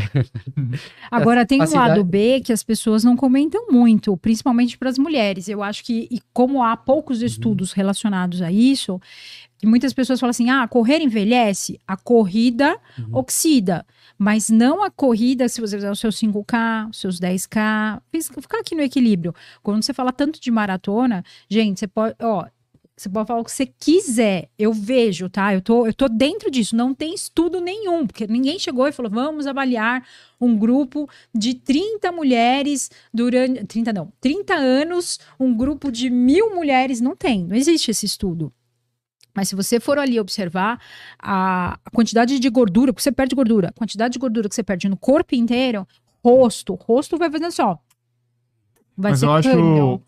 Agora, tem o um cidade... lado B que as pessoas não comentam muito, principalmente para as mulheres. Eu acho que, e como há poucos uhum. estudos uhum. relacionados a isso, que muitas pessoas falam assim: ah, correr envelhece, a corrida uhum. oxida. Mas não a corrida, se você fizer os seus 5K, os seus 10K, ficar aqui no equilíbrio. Quando você fala tanto de maratona, gente, você pode, ó, você pode falar o que você quiser. Eu vejo, tá? Eu tô, eu tô dentro disso. Não tem estudo nenhum, porque ninguém chegou e falou: vamos avaliar um grupo de 30 mulheres durante. 30 não, 30 anos, um grupo de mil mulheres. Não tem, não existe esse estudo. Mas se você for ali observar a, quantidade de gordura, porque você perde gordura, a quantidade de gordura que você perde no corpo inteiro, rosto, rosto vai fazendo assim, ó. Vai Mas eu acho,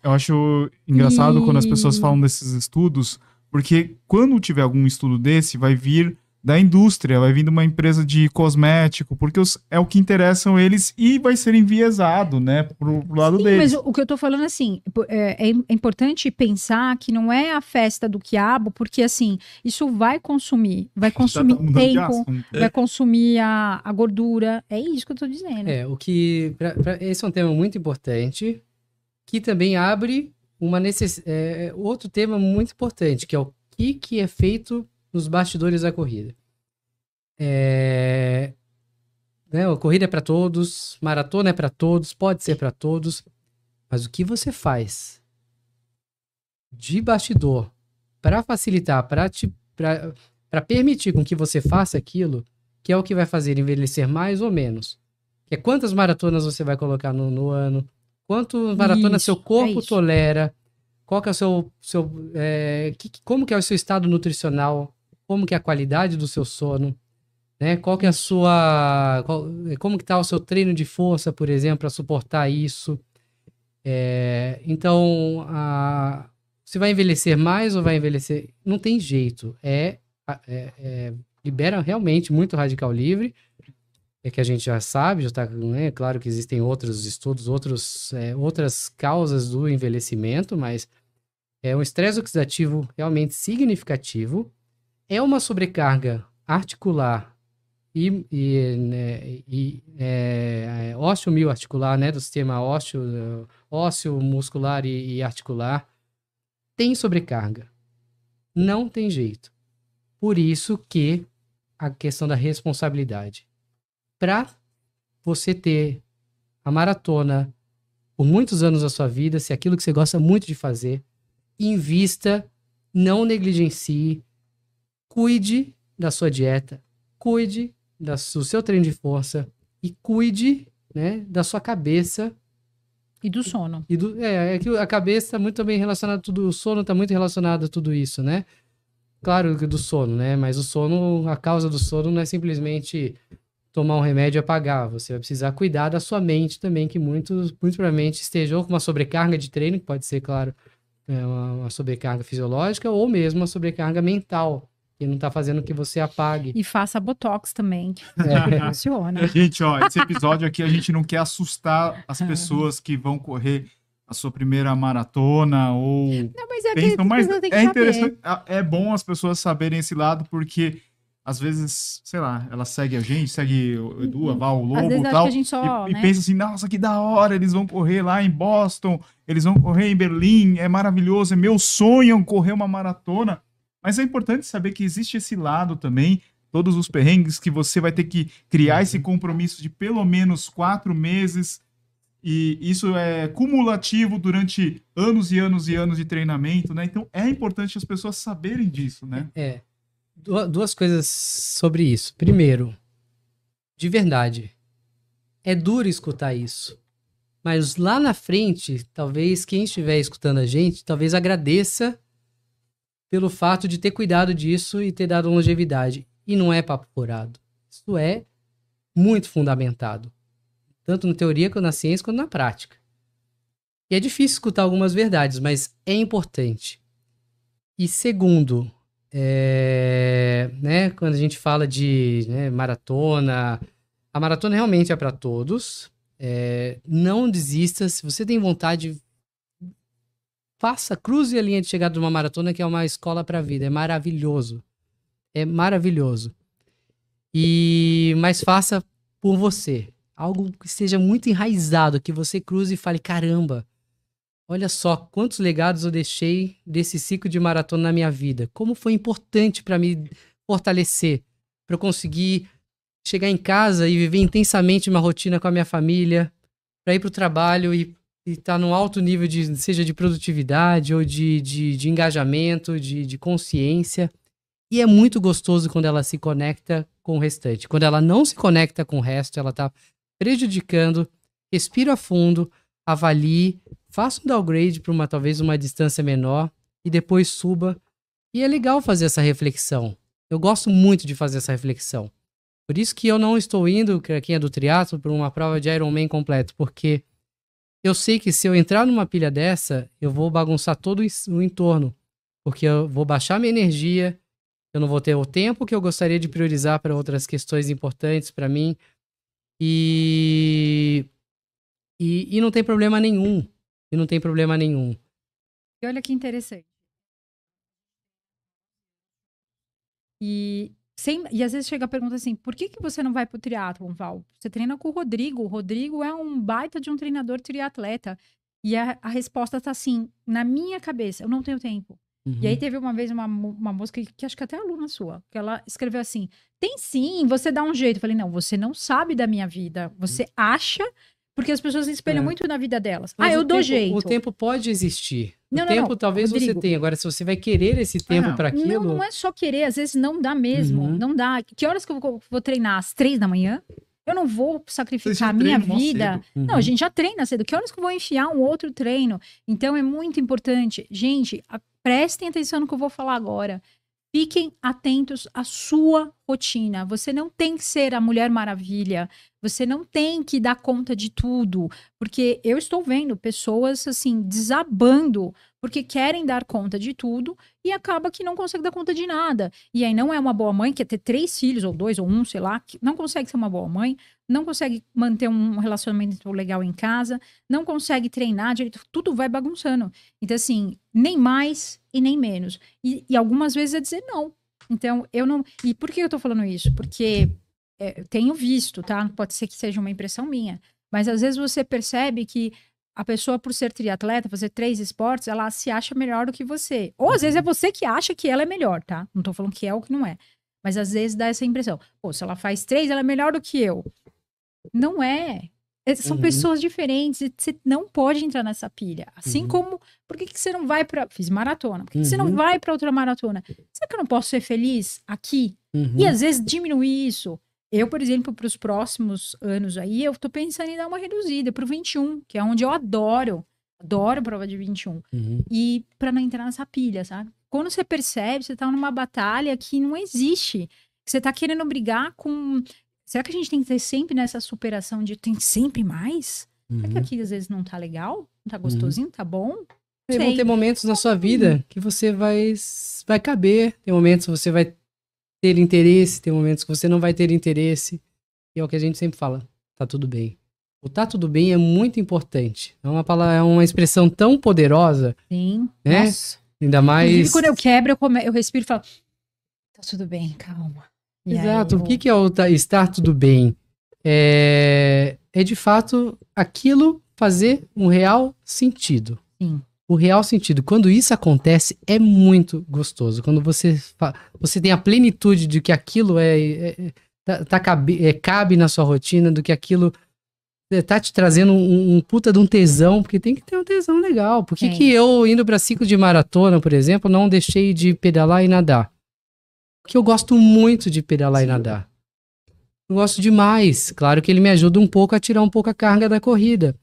eu acho engraçado e... quando as pessoas falam desses estudos, porque quando tiver algum estudo desse, vai vir da indústria, vai vir de uma empresa de cosmético, porque os, é o que interessam eles e vai ser enviesado, né, pro, pro lado Sim, deles. Mas o, que eu tô falando, é assim, é, é, é, importante pensar que não é a festa do quiabo, porque, assim, isso vai consumir, vai tá consumir tá tempo, vai consumir a, a gordura, é isso que eu tô dizendo. É, o que, pra, pra, esse é um tema muito importante, que também abre uma necess... É, é outro tema muito importante, que é o que, que é feito nos bastidores da corrida. É... Né, a corrida é para todos, maratona é para todos, pode ser para todos, mas o que você faz de bastidor para facilitar, para permitir com que você faça aquilo, que é o que vai fazer envelhecer mais ou menos. Que é quantas maratonas você vai colocar no, no ano, quanto maratona isso, seu é corpo é tolera, qual que é o seu, seu é, que, como que é o seu estado nutricional, como que é a qualidade do seu sono, né? Qual que é a sua, qual, como que está o seu treino de força, por exemplo, para suportar isso? É, então, a, você vai envelhecer mais ou vai envelhecer? Não tem jeito. É, é, é libera realmente muito radical livre. É que a gente já sabe, já tá, né? claro que existem outros estudos, outros, é, outras causas do envelhecimento, mas é um estresse oxidativo realmente significativo é uma sobrecarga articular e, e, né, e é, é ósseo articular, né, do sistema ósseo, ósseo muscular e, e articular, tem sobrecarga. Não tem jeito. Por isso que a questão da responsabilidade. Para você ter a maratona por muitos anos da sua vida, se é aquilo que você gosta muito de fazer, invista, não negligencie, cuide da sua dieta, cuide do seu treino de força e cuide né, da sua cabeça. E do sono. E do, é, é que a cabeça está muito também relacionada a tudo, o sono está muito relacionado a tudo isso, né? Claro que do sono, né? Mas o sono, a causa do sono não é simplesmente tomar um remédio e apagar. Você vai precisar cuidar da sua mente também, que muito, muito provavelmente esteja ou com uma sobrecarga de treino, que pode ser, claro, é, uma sobrecarga fisiológica, ou mesmo uma sobrecarga mental, e não tá fazendo que você apague. E faça Botox também. É. Funciona. Gente, ó, esse episódio aqui a gente não quer assustar as ah. pessoas que vão correr a sua primeira maratona ou. Não, mas é, pensam, mas é interessante. Saber. É bom as pessoas saberem esse lado, porque às vezes, sei lá, ela segue a gente, segue o Edu, a Val, o Lobo e tal. e, e, né? pensa assim, nossa, que da hora, eles vão correr lá em Boston, eles vão correr em Berlim, é maravilhoso, é meu sonho correr uma maratona. Mas é importante saber que existe esse lado também, todos os perrengues que você vai ter que criar esse uhum. compromisso de pelo menos quatro meses. E isso é cumulativo durante anos e anos e anos de treinamento, né? Então é importante as pessoas saberem disso, né? É. Duas coisas sobre isso. Primeiro, de verdade, é duro escutar isso. Mas lá na frente, talvez quem estiver escutando a gente, talvez agradeça pelo fato de ter cuidado disso e ter dado longevidade. E não é papo furado. Isso é muito fundamentado, tanto na teoria quanto na ciência quanto na prática. E é difícil escutar algumas verdades, mas é importante. E segundo, é, né, quando a gente fala de né, maratona, a maratona realmente é para todos. É, não desista. Se você tem vontade, Faça, cruze a linha de chegada de uma maratona, que é uma escola para a vida. É maravilhoso. É maravilhoso. E mas faça por você, algo que seja muito enraizado, que você cruze e fale: caramba, olha só quantos legados eu deixei desse ciclo de maratona na minha vida. Como foi importante para me fortalecer, para eu conseguir chegar em casa e viver intensamente uma rotina com a minha família, para ir para o trabalho e e está num alto nível, de, seja de produtividade ou de, de, de engajamento, de, de consciência. E é muito gostoso quando ela se conecta com o restante. Quando ela não se conecta com o resto, ela está prejudicando. Respira fundo, avalie, faça um downgrade para uma talvez uma distância menor e depois suba. E é legal fazer essa reflexão. Eu gosto muito de fazer essa reflexão. Por isso que eu não estou indo, quem é do triatlo, para uma prova de Ironman completo, porque eu sei que se eu entrar numa pilha dessa, eu vou bagunçar todo o entorno, porque eu vou baixar minha energia, eu não vou ter o tempo que eu gostaria de priorizar para outras questões importantes para mim. E... e, e não tem problema nenhum. E não tem problema nenhum. E olha que interessante. E sem, e às vezes chega a pergunta assim, por que, que você não vai pro triatlon, Val? Você treina com o Rodrigo, o Rodrigo é um baita de um treinador triatleta. E a, a resposta tá assim, na minha cabeça, eu não tenho tempo. Uhum. E aí uhum. teve uma vez uma, uma moça que, que acho que até é aluna sua, que ela escreveu assim: tem sim, você dá um jeito. Eu falei, não, você não sabe da minha vida. Você uhum. acha porque as pessoas se espelham é. muito na vida delas. Ah, Mas ah, eu tempo, dou jeito. O tempo pode existir. Não, o não, tempo não. talvez Rodrigo. você tenha. Agora, se você vai querer esse ah, tempo ah, para aquilo. Não, não é só querer, às vezes não dá mesmo. Uhum. Não dá. Que horas que eu vou, vou treinar? Às três da manhã? Eu não vou sacrificar a minha vida. Uhum. Não, a gente já treina cedo. Que horas que eu vou enfiar um outro treino? Então é muito importante. Gente, a, prestem atenção no que eu vou falar agora. Fiquem atentos à sua rotina. Você não tem que ser a Mulher Maravilha. Você não tem que dar conta de tudo. Porque eu estou vendo pessoas assim desabando porque querem dar conta de tudo e acaba que não consegue dar conta de nada. E aí não é uma boa mãe, quer ter três filhos, ou dois, ou um, sei lá, que não consegue ser uma boa mãe, não consegue manter um relacionamento legal em casa, não consegue treinar direito, tudo vai bagunçando. Então, assim, nem mais e nem menos. E, e algumas vezes é dizer não. Então, eu não. E por que eu tô falando isso? Porque é, eu tenho visto, tá? Pode ser que seja uma impressão minha. Mas às vezes você percebe que a pessoa, por ser triatleta, fazer três esportes, ela se acha melhor do que você. Ou às vezes é uhum. você que acha que ela é melhor, tá? Não tô falando que é ou que não é. Mas às vezes dá essa impressão. Pô, se ela faz três, ela é melhor do que eu. Não é. é são uhum. pessoas diferentes. Você não pode entrar nessa pilha. Assim uhum. como, por que, que você não vai para. Fiz maratona. Por que, uhum. que você não uhum. vai para outra maratona? Será que eu não posso ser feliz aqui? E uhum. às vezes diminuir isso. Eu, por exemplo, para os próximos anos aí, eu estou pensando em dar uma reduzida para o 21, que é onde eu adoro. Adoro prova de 21. Uhum. E para não entrar nessa pilha, sabe? Quando você percebe, você está numa batalha que não existe. Você está querendo brigar com. Será que a gente tem que ter sempre nessa superação de tem sempre mais? Uhum. Será que uhum. aqui às vezes não tá legal? Não tá uhum. gostosinho? Uhum. Tá bom? Sei. Vão ter momentos na sua vida uhum. que você vai, vai caber. Tem momentos que você vai ter interesse, tem momentos que você não vai ter interesse. E é o que a gente sempre fala: tá tudo bem. O tá tudo bem é muito importante. É uma, palavra, é uma expressão tão poderosa. Sim. Né? Nossa. Ainda mais. quando eu quebro, eu, come... eu respiro e falo: tá tudo bem, calma. E Exato. Eu... O que, que é o tá, estar tudo bem? É, é de fato aquilo fazer um real sentido. Sim o real sentido. Quando isso acontece, é muito gostoso. Quando você, você tem a plenitude de que aquilo é, é, é, tá, tá cabe, é cabe na sua rotina, do que aquilo é, tá te trazendo um, um, puta de um tesão, porque tem que ter um tesão legal. Por que, é. que eu, indo para ciclo de maratona, por exemplo, não deixei de pedalar e nadar? Porque eu gosto muito de pedalar Sim. e nadar. Eu gosto demais. Claro que ele me ajuda um pouco a tirar um pouco a carga da corrida.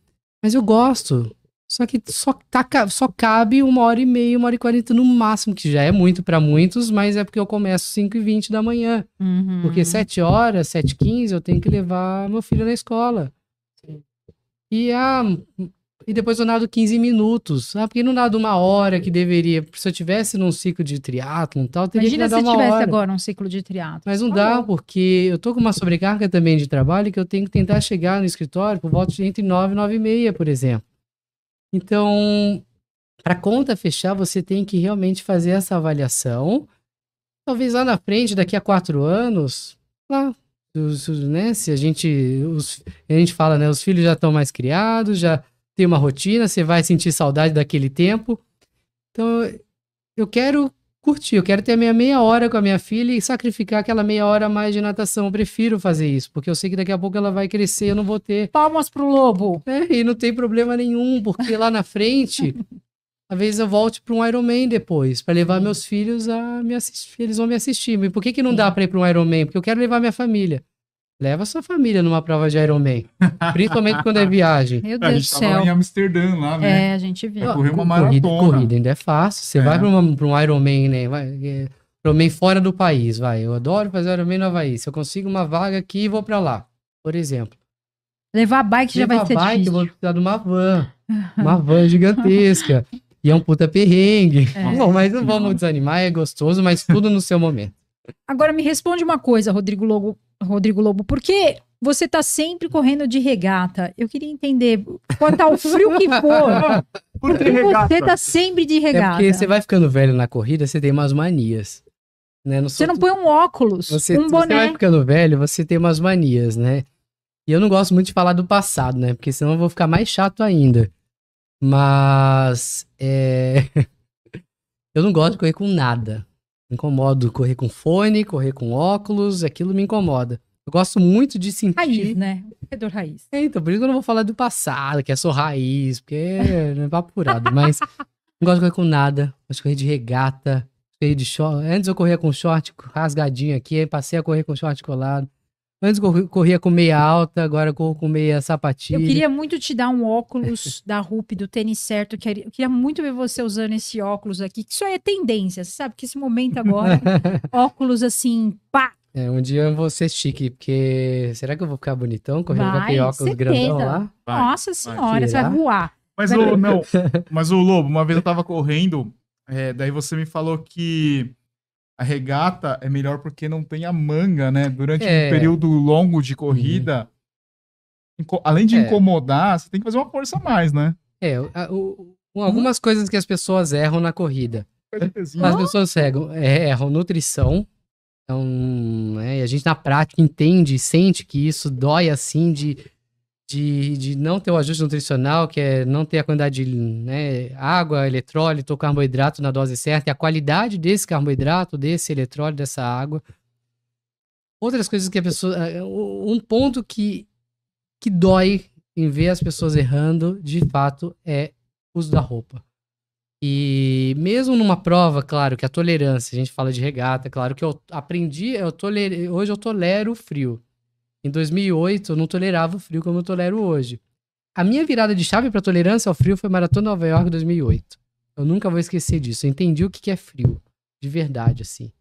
Mas eu gosto. Só que só, tá só cabe uma hora e meia, uma hora e quarenta no máximo, que já é muito para muitos, mas é porque eu começo 5 e 20 da manhã. Uhum. Porque 7 horas, 7 e 15 eu tenho que levar meu filho na escola. Sim. E, ah, e depois eu nado 15 minutos. Ah, porque não nado uma hora que deveria. Se eu tivesse num ciclo de triatlon e tal, teria Imagina que nadar uma hora. Imagina se tivesse agora um ciclo de triatlon. Mas não ah, dá, porque eu tô com uma sobrecarga também de trabalho que eu tenho que tentar chegar no escritório por volta de entre 9 e 9 e meia, por exemplo. Então, para conta fechar, você tem que realmente fazer essa avaliação. Talvez lá na frente, daqui a quatro anos, lá, os, né, se a gente, os, a gente fala, né, os filhos já estão mais criados, já tem uma rotina, você vai sentir saudade daquele tempo. Então, eu quero curtir. Eu quero ter a minha meia hora com a minha filha e sacrificar aquela meia hora a mais de natação. Eu prefiro fazer isso, porque eu sei que daqui a pouco ela vai crescer, eu não vou ter. Palmas pro lobo! É, e não tem problema nenhum, porque lá na frente. talvez eu volte para um iron man depois, para levar Sim. Uhum. meus filhos a me assistir. Eles vão me assistir. Mas por que, que não Sim. dá para ir para um iron man Porque eu quero levar minha família. Leva sua família numa prova de Ironman. Principalmente quando é viagem. Meu é, Deus do céu. A gente em Amsterdã lá, né? É, a gente viu. uma corrida, maratona. Corrida ainda é fácil. Você é. vai para um Ironman, né? Vai, é, Ironman fora do país, vai. Eu adoro fazer Ironman no Havaí. Se eu consigo uma vaga aqui, vou para lá, por exemplo. Levar bike Levar já vai ser bike, difícil. vou precisar de uma van. Uma van gigantesca. e é um puta perrengue. É. Bom, mas não vamos desanimar, é gostoso, mas tudo no seu momento. Agora me responde uma coisa, Rodrigo Logo. Rodrigo Lobo, porque você tá sempre correndo de regata. Eu queria entender, quanto ao frio que for, por que você tá sempre de regata? É porque você vai ficando velho na corrida, você tem umas manias. Né? Não você não põe um óculos, você, um boné. Você vai ficando velho, você tem umas manias, né? E eu não gosto muito de falar do passado, né? Porque senão eu vou ficar mais chato ainda. Mas. É... eu não gosto de correr com nada. Incomodo correr com fone, correr com óculos, aquilo me incomoda. Eu gosto muito de sentir. Raiz, né? O corredor raiz. É, então, por isso que eu não vou falar do passado, que é só raiz, porque é evaporado. mas não gosto de correr com nada. Gosto de correr de regata, correr de short. Antes eu corria com short rasgadinho aqui, aí passei a correr com short colado. Antes corria com meia alta, agora corro com meia sapatilha. Eu queria muito te dar um óculos da RUP, do tênis certo. Eu queria, eu queria muito ver você usando esse óculos aqui, que isso aí é tendência, sabe? Que esse momento agora, óculos assim, pá! É, um dia eu vou ser chique, porque será que eu vou ficar bonitão correndo vai, com aquele óculos certeza. grandão lá? Vai, Nossa senhora, vai. você vai voar. Mas, O, não, mas o Lobo, uma vez eu tava correndo, é, daí você me falou que a regata é melhor porque não tem a manga, né? Durante é. um período longo de corrida, uhum. além de é. incomodar, você tem que fazer uma força a mais, né? É, o, algumas uhum. coisas que as pessoas erram na corrida. As pessoas erram, é, erram nutrição, então, né, a gente na prática entende sente que isso dói assim de de, de não ter o ajuste nutricional, que é não ter a quantidade de né, água, eletrólito, carboidrato na dose certa, e a qualidade desse carboidrato, desse eletrólito, dessa água. Outras coisas que a pessoa. Eh, um ponto que, que dói em ver as pessoas errando, de fato, é o uso da roupa. E mesmo numa prova, claro, que a tolerância, a gente fala de regata, é claro que eu aprendi, eu tolere, hoje eu tolero o frio. Em 2008, eu não tolerava o frio como eu tolero hoje. A minha virada de chave para tolerância ao frio foi Maratona Nova York 2008. Eu nunca vou esquecer disso. Eu entendi o que é frio, de verdade, assim.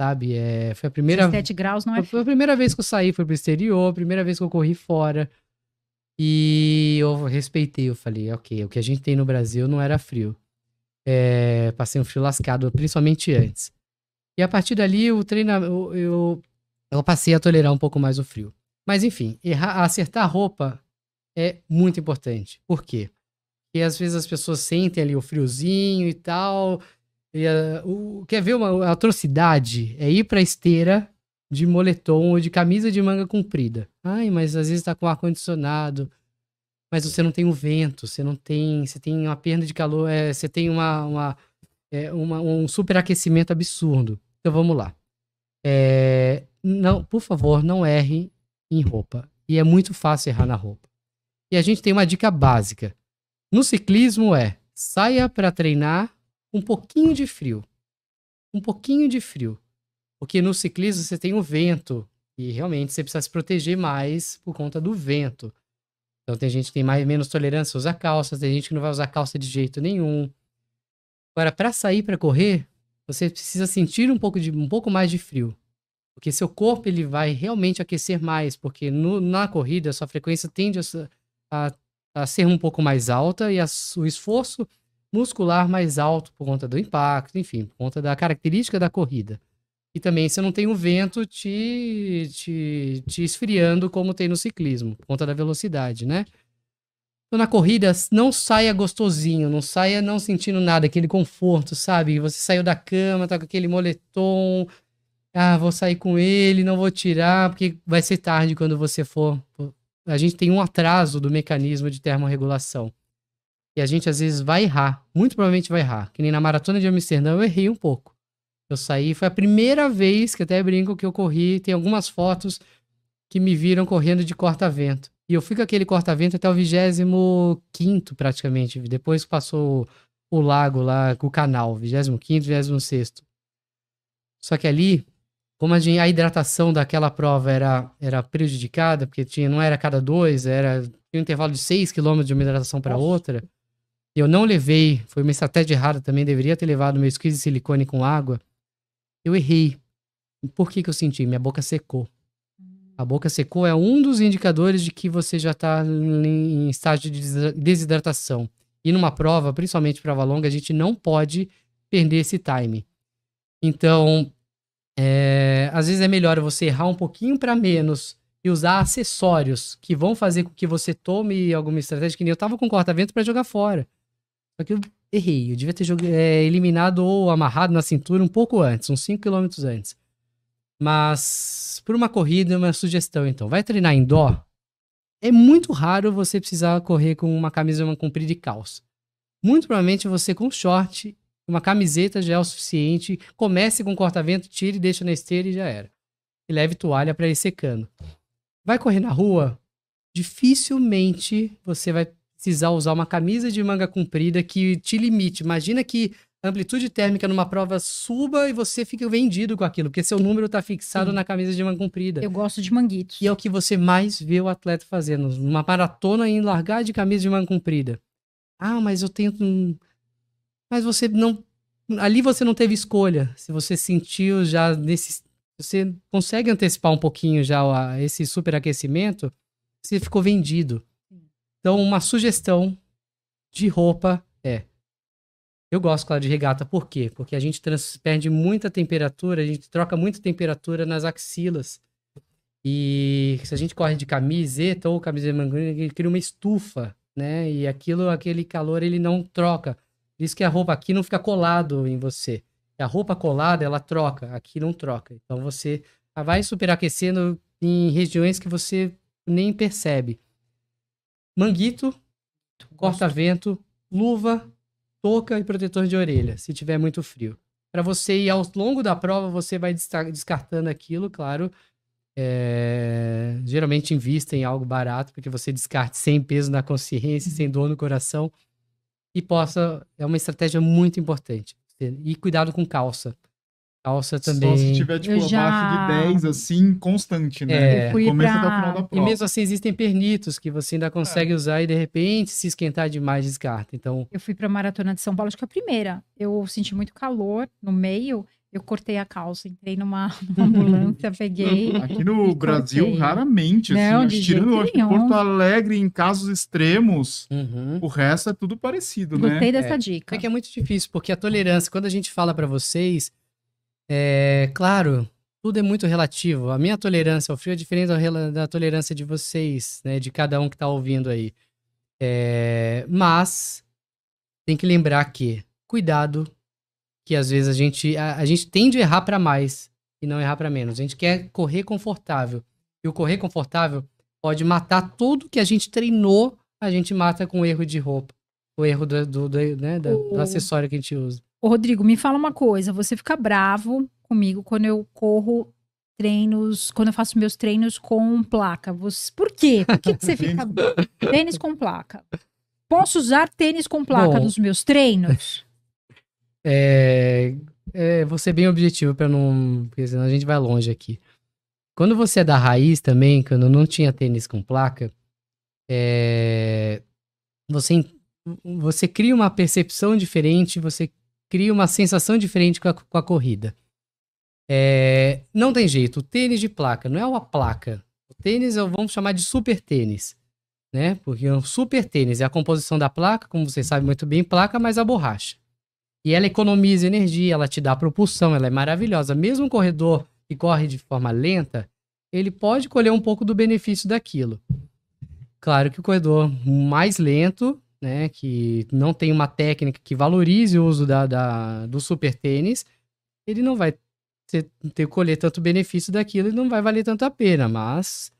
Sabe? É, foi a primeira. 17 graus não é frio. Foi a primeira vez que eu saí, foi pro exterior, primeira vez que eu corri fora. E eu respeitei, eu falei, ok, o que a gente tem no Brasil não era frio. É, passei um frio lascado, principalmente antes. E a partir dali, o treinamento, eu eu passei a tolerar um pouco mais o frio. Mas enfim, errar, acertar a roupa é muito importante. Por quê? Porque às vezes as pessoas sentem ali o friozinho e tal. E, uh, o, quer ver uma atrocidade? É ir pra esteira de moletom ou de camisa de manga comprida. Ai, mas às vezes tá com ar-condicionado. Mas você não tem o vento, você não tem. Você tem uma perda de calor, é, você tem uma, uma, é, uma um superaquecimento absurdo. Então vamos lá. É, não, por favor, não erre em roupa. E é muito fácil errar na roupa. E a gente tem uma dica básica. No ciclismo é saia para treinar um pouquinho de frio. Um pouquinho de frio. Porque no ciclismo você tem o vento e realmente você precisa se proteger mais por conta do vento. Então tem gente que tem mais, menos tolerância a usar calças, tem gente que não vai usar calça de jeito nenhum. Agora, para sair para correr, você precisa sentir um pouco, de, um pouco mais de frio. Porque seu corpo ele vai realmente aquecer mais, porque no, na corrida sua frequência tende a, a, a ser um pouco mais alta e a, o esforço muscular mais alto por conta do impacto, enfim, por conta da característica da corrida. E também você não tem o vento te, te, te esfriando como tem no ciclismo, por conta da velocidade, né? Então, na corrida, não saia gostosinho, não saia não sentindo nada, aquele conforto, sabe? Você saiu da cama, tá com aquele moletom, ah, vou sair com ele, não vou tirar, porque vai ser tarde quando você for. A gente tem um atraso do mecanismo de termorregulação. E a gente às vezes vai errar, muito provavelmente vai errar. Que nem na maratona de Amsterdã eu errei um pouco. Eu saí, foi a primeira vez que até brinco que eu corri, tem algumas fotos que me viram correndo de corta-vento. E eu fico com aquele corta-vento até o 25 praticamente, depois passou o lago lá, o canal, 25 26 Só que ali como a, a, hidratação daquela prova era, era prejudicada, porque tinha, não era cada dois, era tinha um intervalo de 6 km de uma hidratação para outra. Eu não levei, foi uma estratégia errada também, deveria ter levado meu squeeze de silicone com água. Eu errei. Por que, que eu senti? Minha boca secou. A hum. boca secou é um dos indicadores de que você já está em estágio de desidratação. E numa prova, principalmente prova longa, a gente não pode perder esse time. Então, é, às vezes é melhor você errar um pouquinho para menos e usar acessórios que vão fazer com que você tome alguma estratégia. Que nem eu tava com corta-vento para jogar fora. Só que eu errei. Eu devia ter jogado, é, eliminado ou amarrado na cintura um pouco antes, uns 5 km antes. Mas, por uma corrida, uma sugestão então. Vai treinar em dó? É muito raro você precisar correr com uma camisa uma comprida e calça. Muito provavelmente você com short uma camiseta já é o suficiente. Comece com um corta-vento, tire, deixa na esteira e já era. E leve toalha para ir secando. Vai correr na rua? Dificilmente você vai precisar usar uma camisa de manga comprida que te limite. Imagina que a amplitude térmica numa prova suba e você fica vendido com aquilo, porque seu número está fixado Sim. na camisa de manga comprida. Eu gosto de manguitos. E é o que você mais vê o atleta fazendo, numa maratona em largar de camisa de manga comprida. Ah, mas eu tenho mas você não. Ali você não teve escolha. Se você sentiu já nesse. Você consegue antecipar um pouquinho já esse superaquecimento, você ficou vendido. Então, uma sugestão de roupa é. Eu gosto, claro, de regata. Por quê? Porque a gente trans, perde muita temperatura, a gente troca muita temperatura nas axilas. E se a gente corre de camiseta ou camiseta manga ele cria uma estufa, né? E aquilo, aquele calor, ele não troca. Por isso que a roupa aqui não fica colado em você. A roupa colada, ela troca, aqui não troca. Então você vai superaquecendo em regiões que você nem percebe. Manguito, corta-vento, luva, touca e protetor de orelha, se tiver muito frio. Para você ir ao longo da prova, você vai descartando aquilo, claro. É... Geralmente invista em algo barato, porque você descarte sem peso na consciência, uhum. sem dor no coração e possa. É uma estratégia muito importante. E cuidado com calça. Calça também. Só se tiver, tipo, já... abaixo de 10, assim, constante, né? É, Começa pra... até o final da prova. E mesmo assim, existem pernitos que você ainda consegue é. usar e, de repente, se esquentar demais, descarta. Então... Eu fui para a Maratona de São Paulo, acho que a primeira. Eu senti muito calor no meio eu cortei a calça, entrei numa, numa ambulância, peguei. Aqui no Brasil, cortei. raramente. Assim, Não, assim, de tirando acho Porto Alegre, em casos extremos, uhum. o resto é tudo parecido, Gostei né? Gostei dessa é. dica. É que é muito difícil, porque a tolerância, quando a gente fala para vocês, é claro, tudo é muito relativo. A minha tolerância ao frio é diferente da tolerância de vocês, né? De cada um que tá ouvindo aí. É, mas tem que lembrar que cuidado que às vezes a gente, a, a gente tende a errar para mais e não errar para menos. A gente quer correr confortável. E o correr confortável pode matar tudo que a gente treinou, a gente mata com o erro de roupa. O erro do, do, do, né, do, do acessório que a gente usa. Ô, Rodrigo, me fala uma coisa. Você fica bravo comigo quando eu corro treinos, quando eu faço meus treinos com placa. Você, por quê? Por que, que você fica tênis com placa? Posso usar tênis com placa Bom, nos meus treinos? É, é, vou ser bem objetivo para não. Porque senão a gente vai longe aqui. Quando você é da raiz também, quando não tinha tênis com placa, é, você, você cria uma percepção diferente, você cria uma sensação diferente com a, com a corrida. É, não tem jeito, o tênis de placa não é uma placa. O tênis vamos chamar de super tênis, né? Porque é um super tênis é a composição da placa, como você sabe muito bem, placa mais a borracha. E ela economiza energia, ela te dá propulsão, ela é maravilhosa. Mesmo um corredor que corre de forma lenta, ele pode colher um pouco do benefício daquilo. Claro que o corredor mais lento, né, que não tem uma técnica que valorize o uso da, da do super tênis, ele não vai ter, ter colher tanto benefício daquilo e não vai valer tanto a pena, mas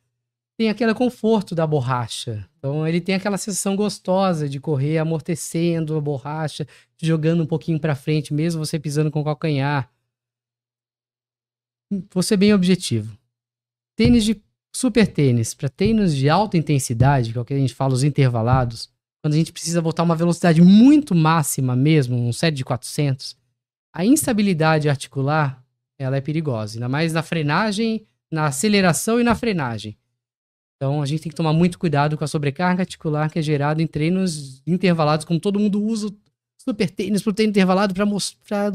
tem aquele conforto da borracha. Então ele tem aquela sensação gostosa de correr amortecendo a borracha, jogando um pouquinho para frente, mesmo você pisando com o calcanhar. Hum, vou ser bem objetivo. Tênis de super tênis para tênis de alta intensidade, que é o que a gente fala os intervalados, quando a gente precisa botar uma velocidade muito máxima mesmo, um set de 400, a instabilidade articular, ela é perigosa, ainda mais na frenagem, na aceleração e na frenagem. Então a gente tem que tomar muito cuidado com a sobrecarga articular que é gerada em treinos intervalados, como todo mundo usa super tênis para o treino intervalado para mostrar,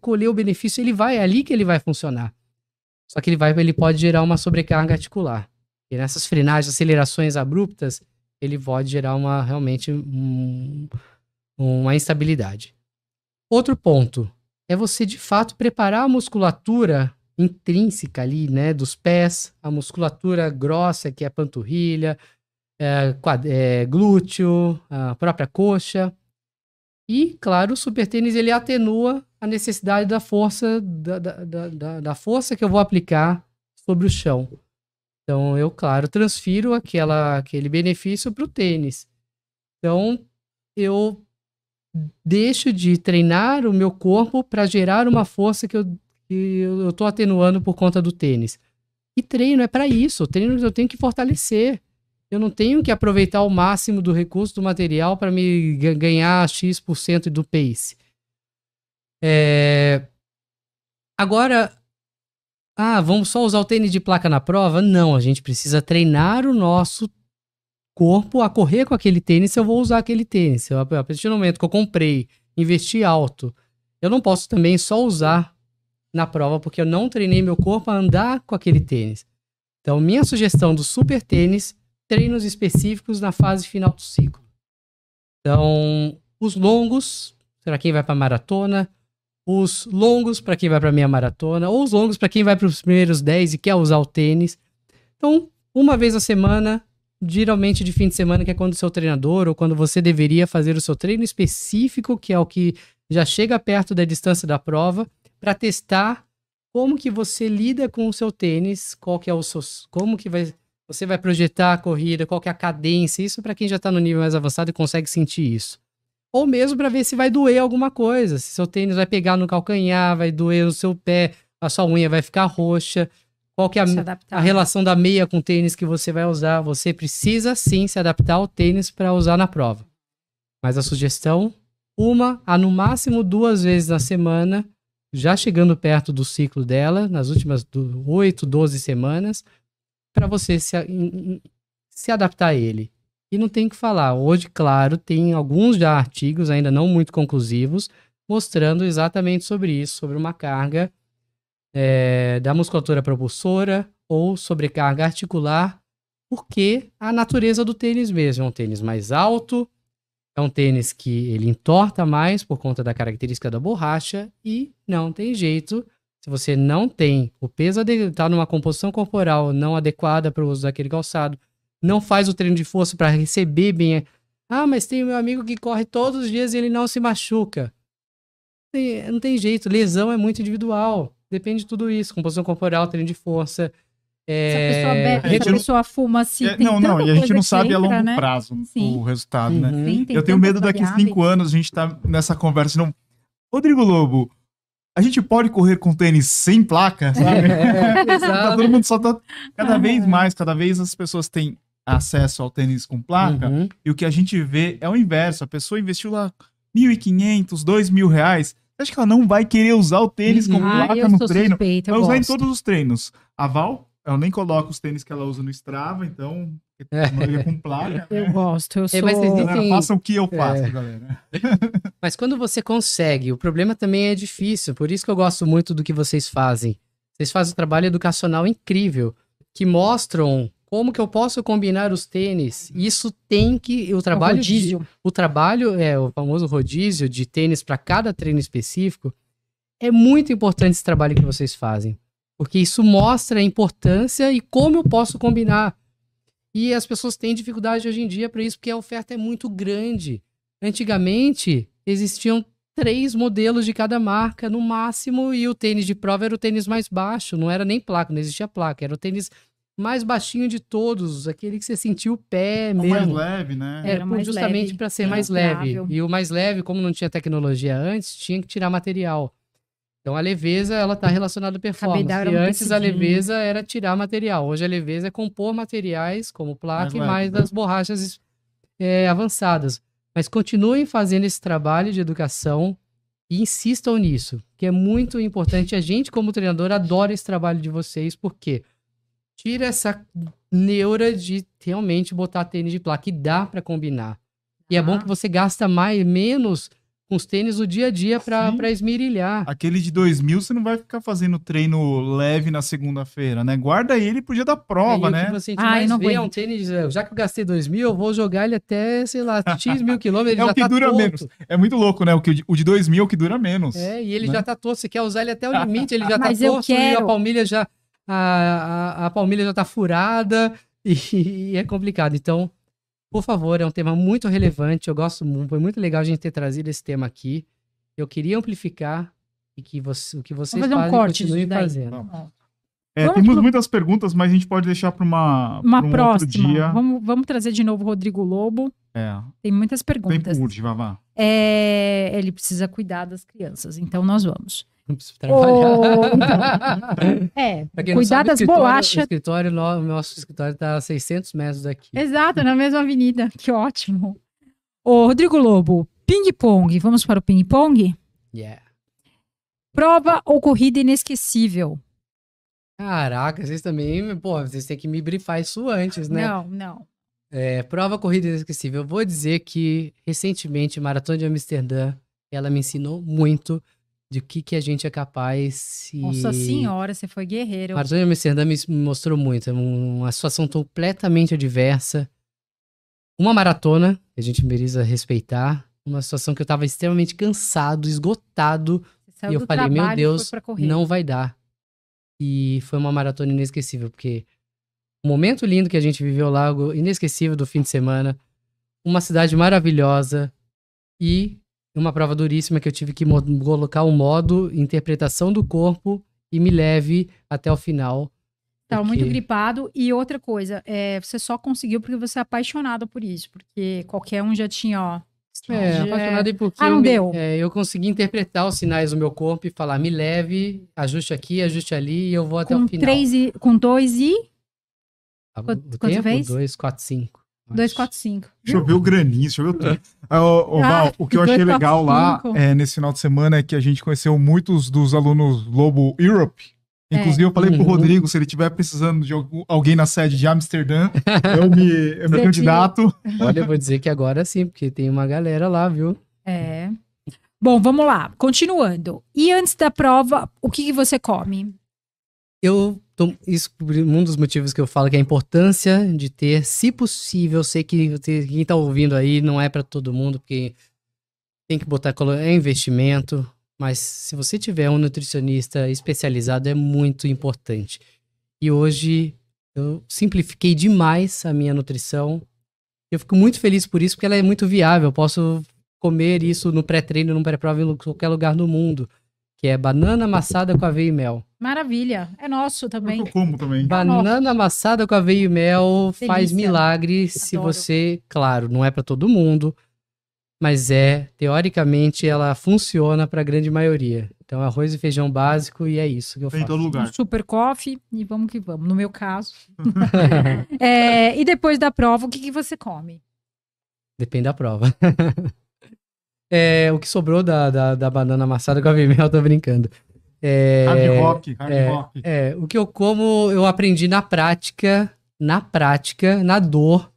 colher o benefício, ele vai, é ali que ele vai funcionar. Só que ele vai, ele pode gerar uma sobrecarga articular. E nessas frenagens, acelerações abruptas, ele pode gerar uma realmente um, uma instabilidade. Outro ponto é você de fato preparar a musculatura intrínseca ali, né, dos pés, a musculatura grossa que é a panturrilha, é, é, glúteo, a própria coxa. E, claro, o super tênis ele atenua a necessidade da força da, da, da, da força que eu vou aplicar sobre o chão. Então, eu, claro, transfiro aquela, aquele benefício para o tênis. Então, eu deixo de treinar o meu corpo para gerar uma força que eu e eu estou atenuando por conta do tênis. E treino é para isso. Treino eu tenho que fortalecer. Eu não tenho que aproveitar o máximo do recurso do material para me ganhar X% por cento do pace. É... Agora, ah, vamos só usar o tênis de placa na prova? Não, a gente precisa treinar o nosso corpo a correr com aquele tênis. Eu vou usar aquele tênis. a partir do momento que eu comprei, investi alto, eu não posso também só usar na prova porque eu não treinei meu corpo a andar com aquele tênis. Então, minha sugestão do super tênis, treinos específicos na fase final do ciclo. Então, os longos, para quem vai para maratona, os longos para quem vai para meia maratona, ou os longos para quem vai para os primeiros 10 e quer usar o tênis. Então, uma vez a semana, geralmente de fim de semana, que é quando o seu treinador ou quando você deveria fazer o seu treino específico, que é o que já chega perto da distância da prova, para testar como que você lida com o seu tênis, qual que é o seu, como que vai, você vai projetar a corrida, qual que é a cadência, isso para quem já está no nível mais avançado e consegue sentir isso. Ou mesmo para ver se vai doer alguma coisa, se seu tênis vai pegar no calcanhar, vai doer no seu pé, a sua unha vai ficar roxa, qual que é a, a né? relação da meia com o tênis que você vai usar. Você precisa sim se adaptar ao tênis para usar na prova. Mas a sugestão, uma a no máximo duas vezes na semana, já chegando perto do ciclo dela, nas últimas do, 8, 12 semanas, para você se, se adaptar a ele. E não tem que falar. Hoje, claro, tem alguns já artigos, ainda não muito conclusivos, mostrando exatamente sobre isso, sobre uma carga é, da musculatura propulsora ou sobrecarga articular, porque a natureza do tênis mesmo é um tênis mais alto, é um tênis que ele entorta mais por conta da característica da borracha e não tem jeito. Se você não tem o peso está numa composição corporal não adequada para o uso daquele calçado, não faz o treino de força para receber bem. Ah, mas tem meu amigo que corre todos os dias e ele não se machuca. Não tem jeito, lesão é muito individual. Depende de tudo isso, composição corporal, treino de força, é... Se a pessoa bebe, se a pessoa fuma, se assim, é, Não, não, e a gente não sabe entra, a longo né? prazo Sim. o resultado, né? uhum. né? Sim, eu tenho medo daqui a cinco anos a gente tá nessa conversa não... Rodrigo Lobo, a gente pode correr com tênis sem placa, sabe? É, tá, todo mundo só tá... Cada vez mais, cada vez as pessoas têm acesso ao tênis com placa uhum. e o que a gente vê é o inverso. A pessoa investiu lá 1.500, mil reais, acho que ela não vai querer usar o tênis uhum. com placa ah, no treino? Suspeita, vai usar gosto. em todos os treinos. A Val ela nem coloca os tênis que ela usa no Strava, então é. com placa. Eu né? gosto, eu é, sou... Mas o que eu é. faço, é. galera. Mas quando você consegue, o problema também é difícil, por isso que eu gosto muito do que vocês fazem. Vocês fazem um trabalho educacional incrível, que mostram como que eu posso combinar os tênis. Isso tem que... O é trabalho... O, rodízio. De, o trabalho, é o famoso rodízio de tênis para cada treino específico, é muito importante esse trabalho que vocês fazem. Porque isso mostra a importância e como eu posso combinar. E as pessoas têm dificuldade hoje em dia para isso, porque a oferta é muito grande. Antigamente, existiam três modelos de cada marca no máximo e o tênis de prova era o tênis mais baixo, não era nem placa, não existia placa, era o tênis mais baixinho de todos, aquele que você sentiu o pé o mesmo. mais leve, né? É, era, era justamente para ser mais leve. E o mais leve, como não tinha tecnologia antes, tinha que tirar material. Então a leveza ela está relacionada à performance. E antes a leveza era tirar material. Hoje a leveza é compor materiais como placa Mas, e mais das borrachas é, avançadas. Mas continuem fazendo esse trabalho de educação e insistam nisso, que é muito importante. A gente, como treinador, adora esse trabalho de vocês, porque tira essa neura de realmente botar tênis de placa e dá para combinar. E é bom que você gasta mais menos os tênis o dia a dia para esmirilhar. Aquele de 2000 você não vai ficar fazendo treino leve na segunda-feira, né? Guarda ele pro dia da prova, é, né? Que você não vê é um tênis, eh, já que eu gastei 2 mil, eu vou jogar ele até, sei lá, X mil quilômetros, é o que tá dura tonto. menos. É muito louco, né? O, que, o de 2 mil é o que dura menos. É, e ele né? já tá todo, você quer usar ele até o limite, ele já está tá quero... e a palmilha já a, a, a palmilha já tá furada e, e é complicado. Então, por favor, é um tema muito relevante. Eu gosto muito, foi muito legal a gente ter trazido esse tema aqui. Eu queria amplificar e que você, o que vocês Vamos fazer um corte continuem fazendo. É, vamos temos pro... muitas perguntas, mas a gente pode deixar para uma, uma um próxima. Vamos, vamos, trazer de novo o Rodrigo Lobo. É. Tem muitas perguntas. Tem urge, vá, lá. É, ele precisa cuidar das crianças, então nós vamos não preciso trabalhar. Oh, então. É, cuidar das bolachas. O escritório, o nosso escritório está a 600 metros daqui. Exato, na mesma avenida. Que ótimo. Ô, Rodrigo Lobo, ping-pong. Vamos para o ping-pong? Yeah. Prova ou corrida inesquecível? Caraca, vocês também, pô, vocês têm que me brifar isso antes, né? Não, não. É, prova corrida inesquecível. Eu vou dizer que recentemente, Maratona de Amsterdã, ela me ensinou muito de o que, que a gente é capaz. Se... Nossa senhora, você foi guerreiro. Arthur de Amsterdã me mostrou muito. É uma situação completamente adversa. Uma maratona, que a gente precisa respeitar. Uma situação que eu estava extremamente cansado, esgotado. e eu falei, meu Deus, não vai dar. E foi uma maratona inesquecível, porque o momento lindo que a gente viveu lá, inesquecível do fim de semana, uma cidade maravilhosa e uma prova duríssima que eu tive que colocar o um modo interpretação do corpo e me leve até o final. Estava porque... muito gripado. E outra coisa, é, você só conseguiu porque você é apaixonado por isso. Porque qualquer um já tinha, ó. É, já... apaixonado e porque ah, não eu, deu. Me, é, eu consegui interpretar os sinais do meu corpo e falar, me leve, ajuste aqui, ajuste ali e eu vou até com o final. Três e, com dois e. Ah, quanto tempo? Fez? Dois, quatro, cinco. 245. Choveu granizo, choveu tudo. É. ah, ah o que eu achei 4, legal lá é, nesse final de semana é que a gente conheceu muitos dos alunos Lobo Europe. É. Inclusive, é. eu falei pro uhum. Rodrigo, se ele tiver precisando de alguém na sede de Amsterdã, eu me, eu me candidato. Olha, eu vou dizer que agora sim, porque tem uma galera lá, viu? É. Bom, vamos lá. Continuando. E antes da prova, o que, que você come? Eu então, isso um dos motivos que eu falo que é a importância de ter, se possível, eu sei que quem está ouvindo aí não é para todo mundo, porque tem que botar é investimento, mas se você tiver um nutricionista especializado é muito importante. E hoje eu simplifiquei demais a minha nutrição. Eu fico muito feliz por isso, porque ela é muito viável. Eu posso comer isso no pré-treino, no pré-prova, em qualquer lugar do mundo que é banana amassada com aveia e mel. Maravilha, é nosso também. Eu é como também. Banana é amassada com aveia e mel Delícia. faz milagre se você, claro, não é para todo mundo, mas é, teoricamente, ela funciona para a grande maioria. Então, arroz e feijão básico e é isso que eu faço. Em todo lugar. Um super coffee e vamos que vamos, no meu caso. é, e depois da prova, o que, que você come? Depende da prova. É, o que sobrou da, da, da banana amassada com a Vimeo, eu tô brincando. É, hard é, rock, hard é, rock. É, o que eu como, eu aprendi na prática, na prática, na dor,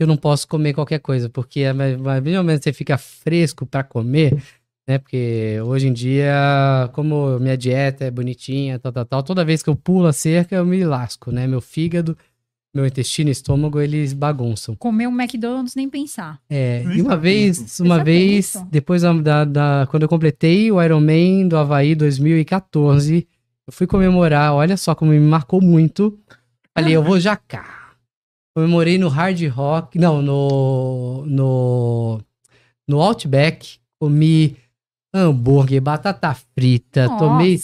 eu não posso comer qualquer coisa, porque é mesmo menos você fica fresco para comer, né? Porque hoje em dia, como minha dieta é bonitinha, tal, tal, tal, toda vez que eu pulo a cerca, eu me lasco, né? Meu fígado meu intestino e estômago, eles bagunçam. Comer um McDonald's nem pensar. É, e uma vez, uma vez, isso. depois da, da, quando eu completei o Ironman do Havaí 2014, eu fui comemorar, olha só como me marcou muito. Falei, eu vou jacar. Comemorei no Hard Rock, não, no, no, no Outback, comi hambúrguer, batata frita, Nossa, tomei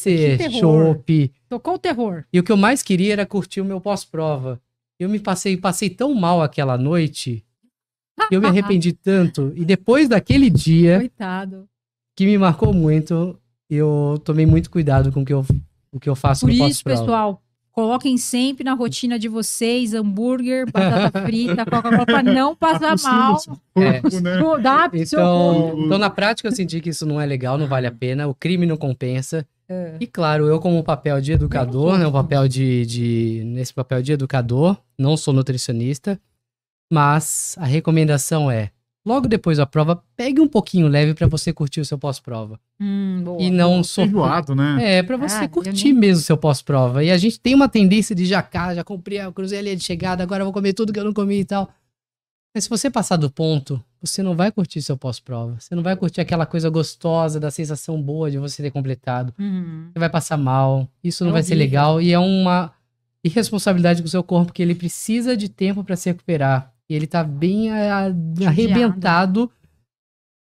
chopp. Tocou o terror. E o que eu mais queria era curtir o meu pós-prova. Eu me passei, passei tão mal aquela noite. eu me arrependi tanto. E depois daquele dia. Coitado. Que me marcou muito. Eu tomei muito cuidado com o que eu, o que eu faço Por no isso, pessoal, Coloquem sempre na rotina de vocês hambúrguer, batata frita, Coca-Cola, para não passar mal. É. Né? Então, então, na prática, eu senti que isso não é legal, não vale a pena, o crime não compensa. É. E claro, eu como papel de educador, né, o papel de, de nesse papel de educador, não sou nutricionista, mas a recomendação é logo depois da prova, pegue um pouquinho leve para você curtir o seu pós-prova. Hum, e não só. né? É, para você ah, curtir nem... mesmo o seu pós-prova. E a gente tem uma tendência de jacar, já comprei, cruzei a linha de chegada, agora vou comer tudo que eu não comi e tal. Mas se você passar do ponto, você não vai curtir seu pós-prova. Você não vai curtir aquela coisa gostosa, da sensação boa de você ter completado. Uhum. Você vai passar mal, isso é não é vai horrível. ser legal. E é uma irresponsabilidade com o seu corpo, que ele precisa de tempo para se recuperar. E ele tá bem é, a, a, arrebentado.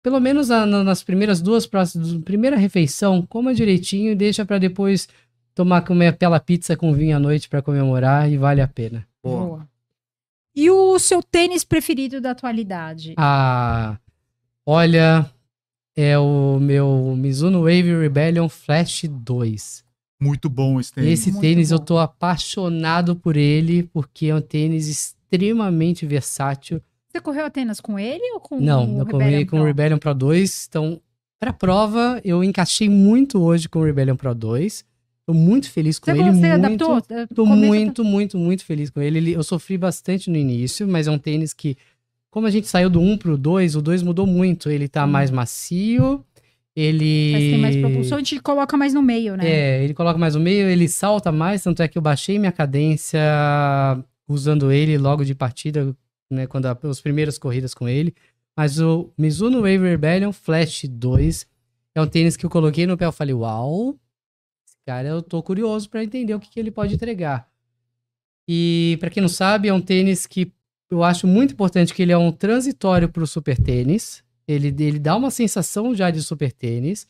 Pelo menos a, na, nas primeiras duas próximas, primeira refeição, coma direitinho e deixa para depois tomar comer pela pizza com vinho à noite para comemorar e vale a pena. Boa. Boa. E o seu tênis preferido da atualidade? Ah, olha, é o meu Mizuno Wave Rebellion Flash 2. Muito bom esse tênis. Esse Muito tênis bom. eu tô apaixonado por ele, porque é um tênis extremamente versátil. Você correu Atenas com ele ou com Não, o eu corri com o Rebellion Pro 2. Então, para prova, eu encaixei muito hoje com o Rebellion Pro 2. Tô muito feliz com você ele. Você adaptou? Tô muito, muito, muito feliz com ele. Eu sofri bastante no início, mas é um tênis que, como a gente saiu do 1 pro 2, o 2 mudou muito. Ele tá hum. mais macio, ele. Mas tem mais propulsão, gente coloca mais no meio, né? É, ele coloca mais no meio, ele salta mais, tanto é que eu baixei minha cadência usando ele logo de partida, né? Quando a, as primeiras corridas com ele. Mas o Mizuno Wave Rebellion Flash 2 é um tênis que eu coloquei no pé eu falei, uau, cara. Eu tô curioso para entender o que, que ele pode entregar. E para quem não sabe, é um tênis que eu acho muito importante que ele é um transitório para o super tênis. Ele, ele dá uma sensação já de super tênis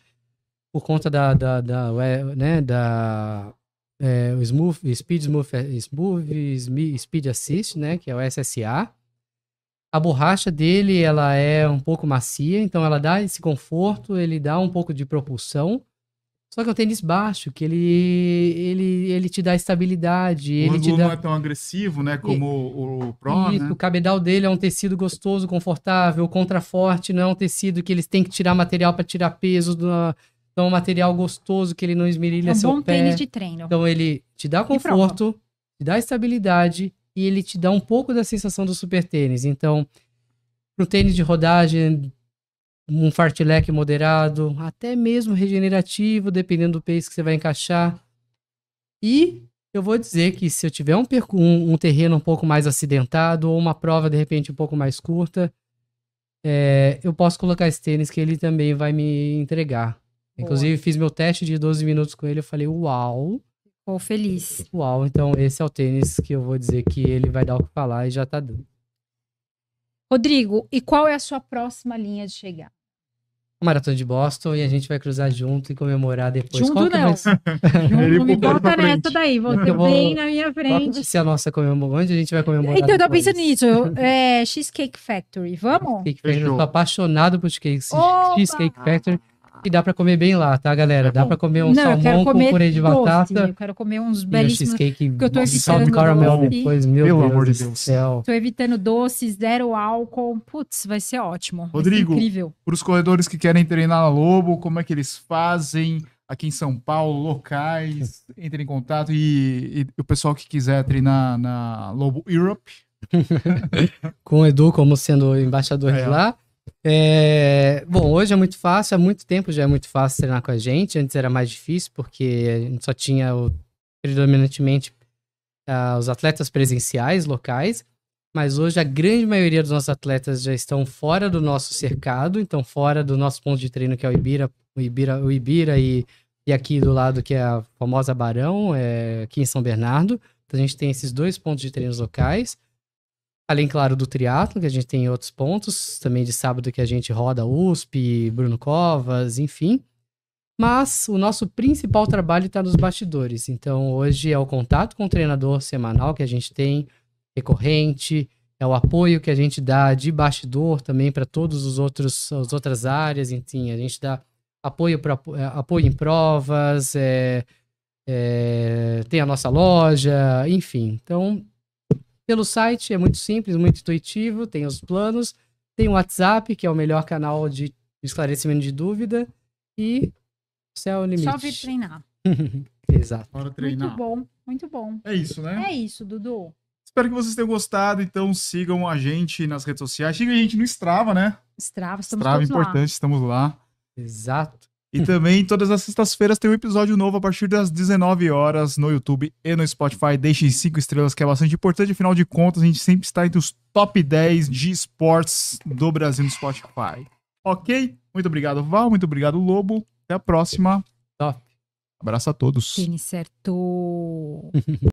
por conta da, da, da é, né, da é, o smooth, Speed Smooth, Smooth Speed Assist, né, que é o SSA. A borracha dele, ela é um pouco macia, então ela dá esse conforto, ele dá um pouco de propulsão, só que é o tênis baixo, que ele, ele, ele te dá estabilidade. O ele te dá... não é tão agressivo, né? Como e, o, o Pro, Isso, né? o cabedal dele é um tecido gostoso, confortável, contraforte. Não é um tecido que eles têm que tirar material para tirar peso. Do... Então é um material gostoso, que ele não esmerilha é um seu bom pé. tênis de treino. Então ele te dá conforto, te dá estabilidade e ele te dá um pouco da sensação do super tênis. Então, pro tênis de rodagem, um fartlek moderado, até mesmo regenerativo, dependendo do pace que você vai encaixar. E eu vou dizer que se eu tiver um, um, um terreno um pouco mais acidentado ou uma prova de repente um pouco mais curta, é, eu posso colocar esse tênis que ele também vai me entregar. Inclusive, fiz meu teste de 12 minutos com ele. Eu falei, uau. Ficou feliz. Uau, então esse é o tênis que eu vou dizer que ele vai dar o que falar e já tá dando. Rodrigo, e qual é a sua próxima linha de chegada? a Maratona de Boston e a gente vai cruzar junto e comemorar depois. Junto Qual não. Mais... junto, me bota nessa daí, você vou... bem na minha frente. Se a nossa comemorar, Onde a gente vai comemorar Então, eu tô pensando nisso. É, Cheesecake Factory, vamos? Cheesecake Factory, eu tô apaixonado por Cheesecake, Cheesecake Factory que dá para comer bem lá, tá, galera? É dá para comer um não, salmão comer com purê de batata. Doce, eu quero comer uns belíssimos. Cheesecake que eu tô evitando caramel doce. depois, meu Pelo Deus amor de Deus. Céu. Tô evitando doces, zero álcool. Putz, vai ser ótimo. Rodrigo, para os corredores que querem treinar na Lobo, como é que eles fazem? Aqui em São Paulo, locais, entre em contato e, e o pessoal que quiser treinar na Lobo Europe, com o Edu como sendo embaixador é. de lá. É... Bom, hoje é muito fácil, há muito tempo já é muito fácil treinar com a gente. Antes era mais difícil, porque a gente só tinha o... predominantemente uh, os atletas presenciais locais. Mas hoje a grande maioria dos nossos atletas já estão fora do nosso cercado, então fora do nosso ponto de treino, que é o Ibira, o Ibira, o Ibira e, e aqui do lado, que é a famosa Barão, é, aqui em São Bernardo. Então a gente tem esses dois pontos de treinos locais. Além, claro, do triatlo, que a gente tem outros pontos, também de sábado que a gente roda USP, Bruno Covas, enfim. Mas o nosso principal trabalho está nos bastidores. Então, hoje é o contato com o treinador semanal que a gente tem, recorrente, é o apoio que a gente dá de bastidor também para todas os outros as outras áreas, enfim, a gente dá apoio pra, apoio em provas, é, é, tem a nossa loja, enfim. Então, pelo site, é muito simples, muito intuitivo, tem os planos, tem o WhatsApp, que é o melhor canal de esclarecimento de dúvida, e céu é limite. Só vir treinar. Exato. Bora treinar. Muito bom, muito bom. É isso, né? É isso, Dudu. Espero que vocês tenham gostado, então sigam a gente nas redes sociais, sigam a gente no Strava, né? Strava, estamos Strava, é importante, lá. estamos lá. Exato. E também todas as sextas-feiras tem um episódio novo a partir das 19 horas no YouTube e no Spotify. Deixem cinco estrelas, que é bastante importante. Afinal de contas, a gente sempre está entre os top 10 de esportes do Brasil no Spotify. Ok? Muito obrigado, Val. Muito obrigado, Lobo. Até a próxima. Top. Abraço a todos. Tem certo.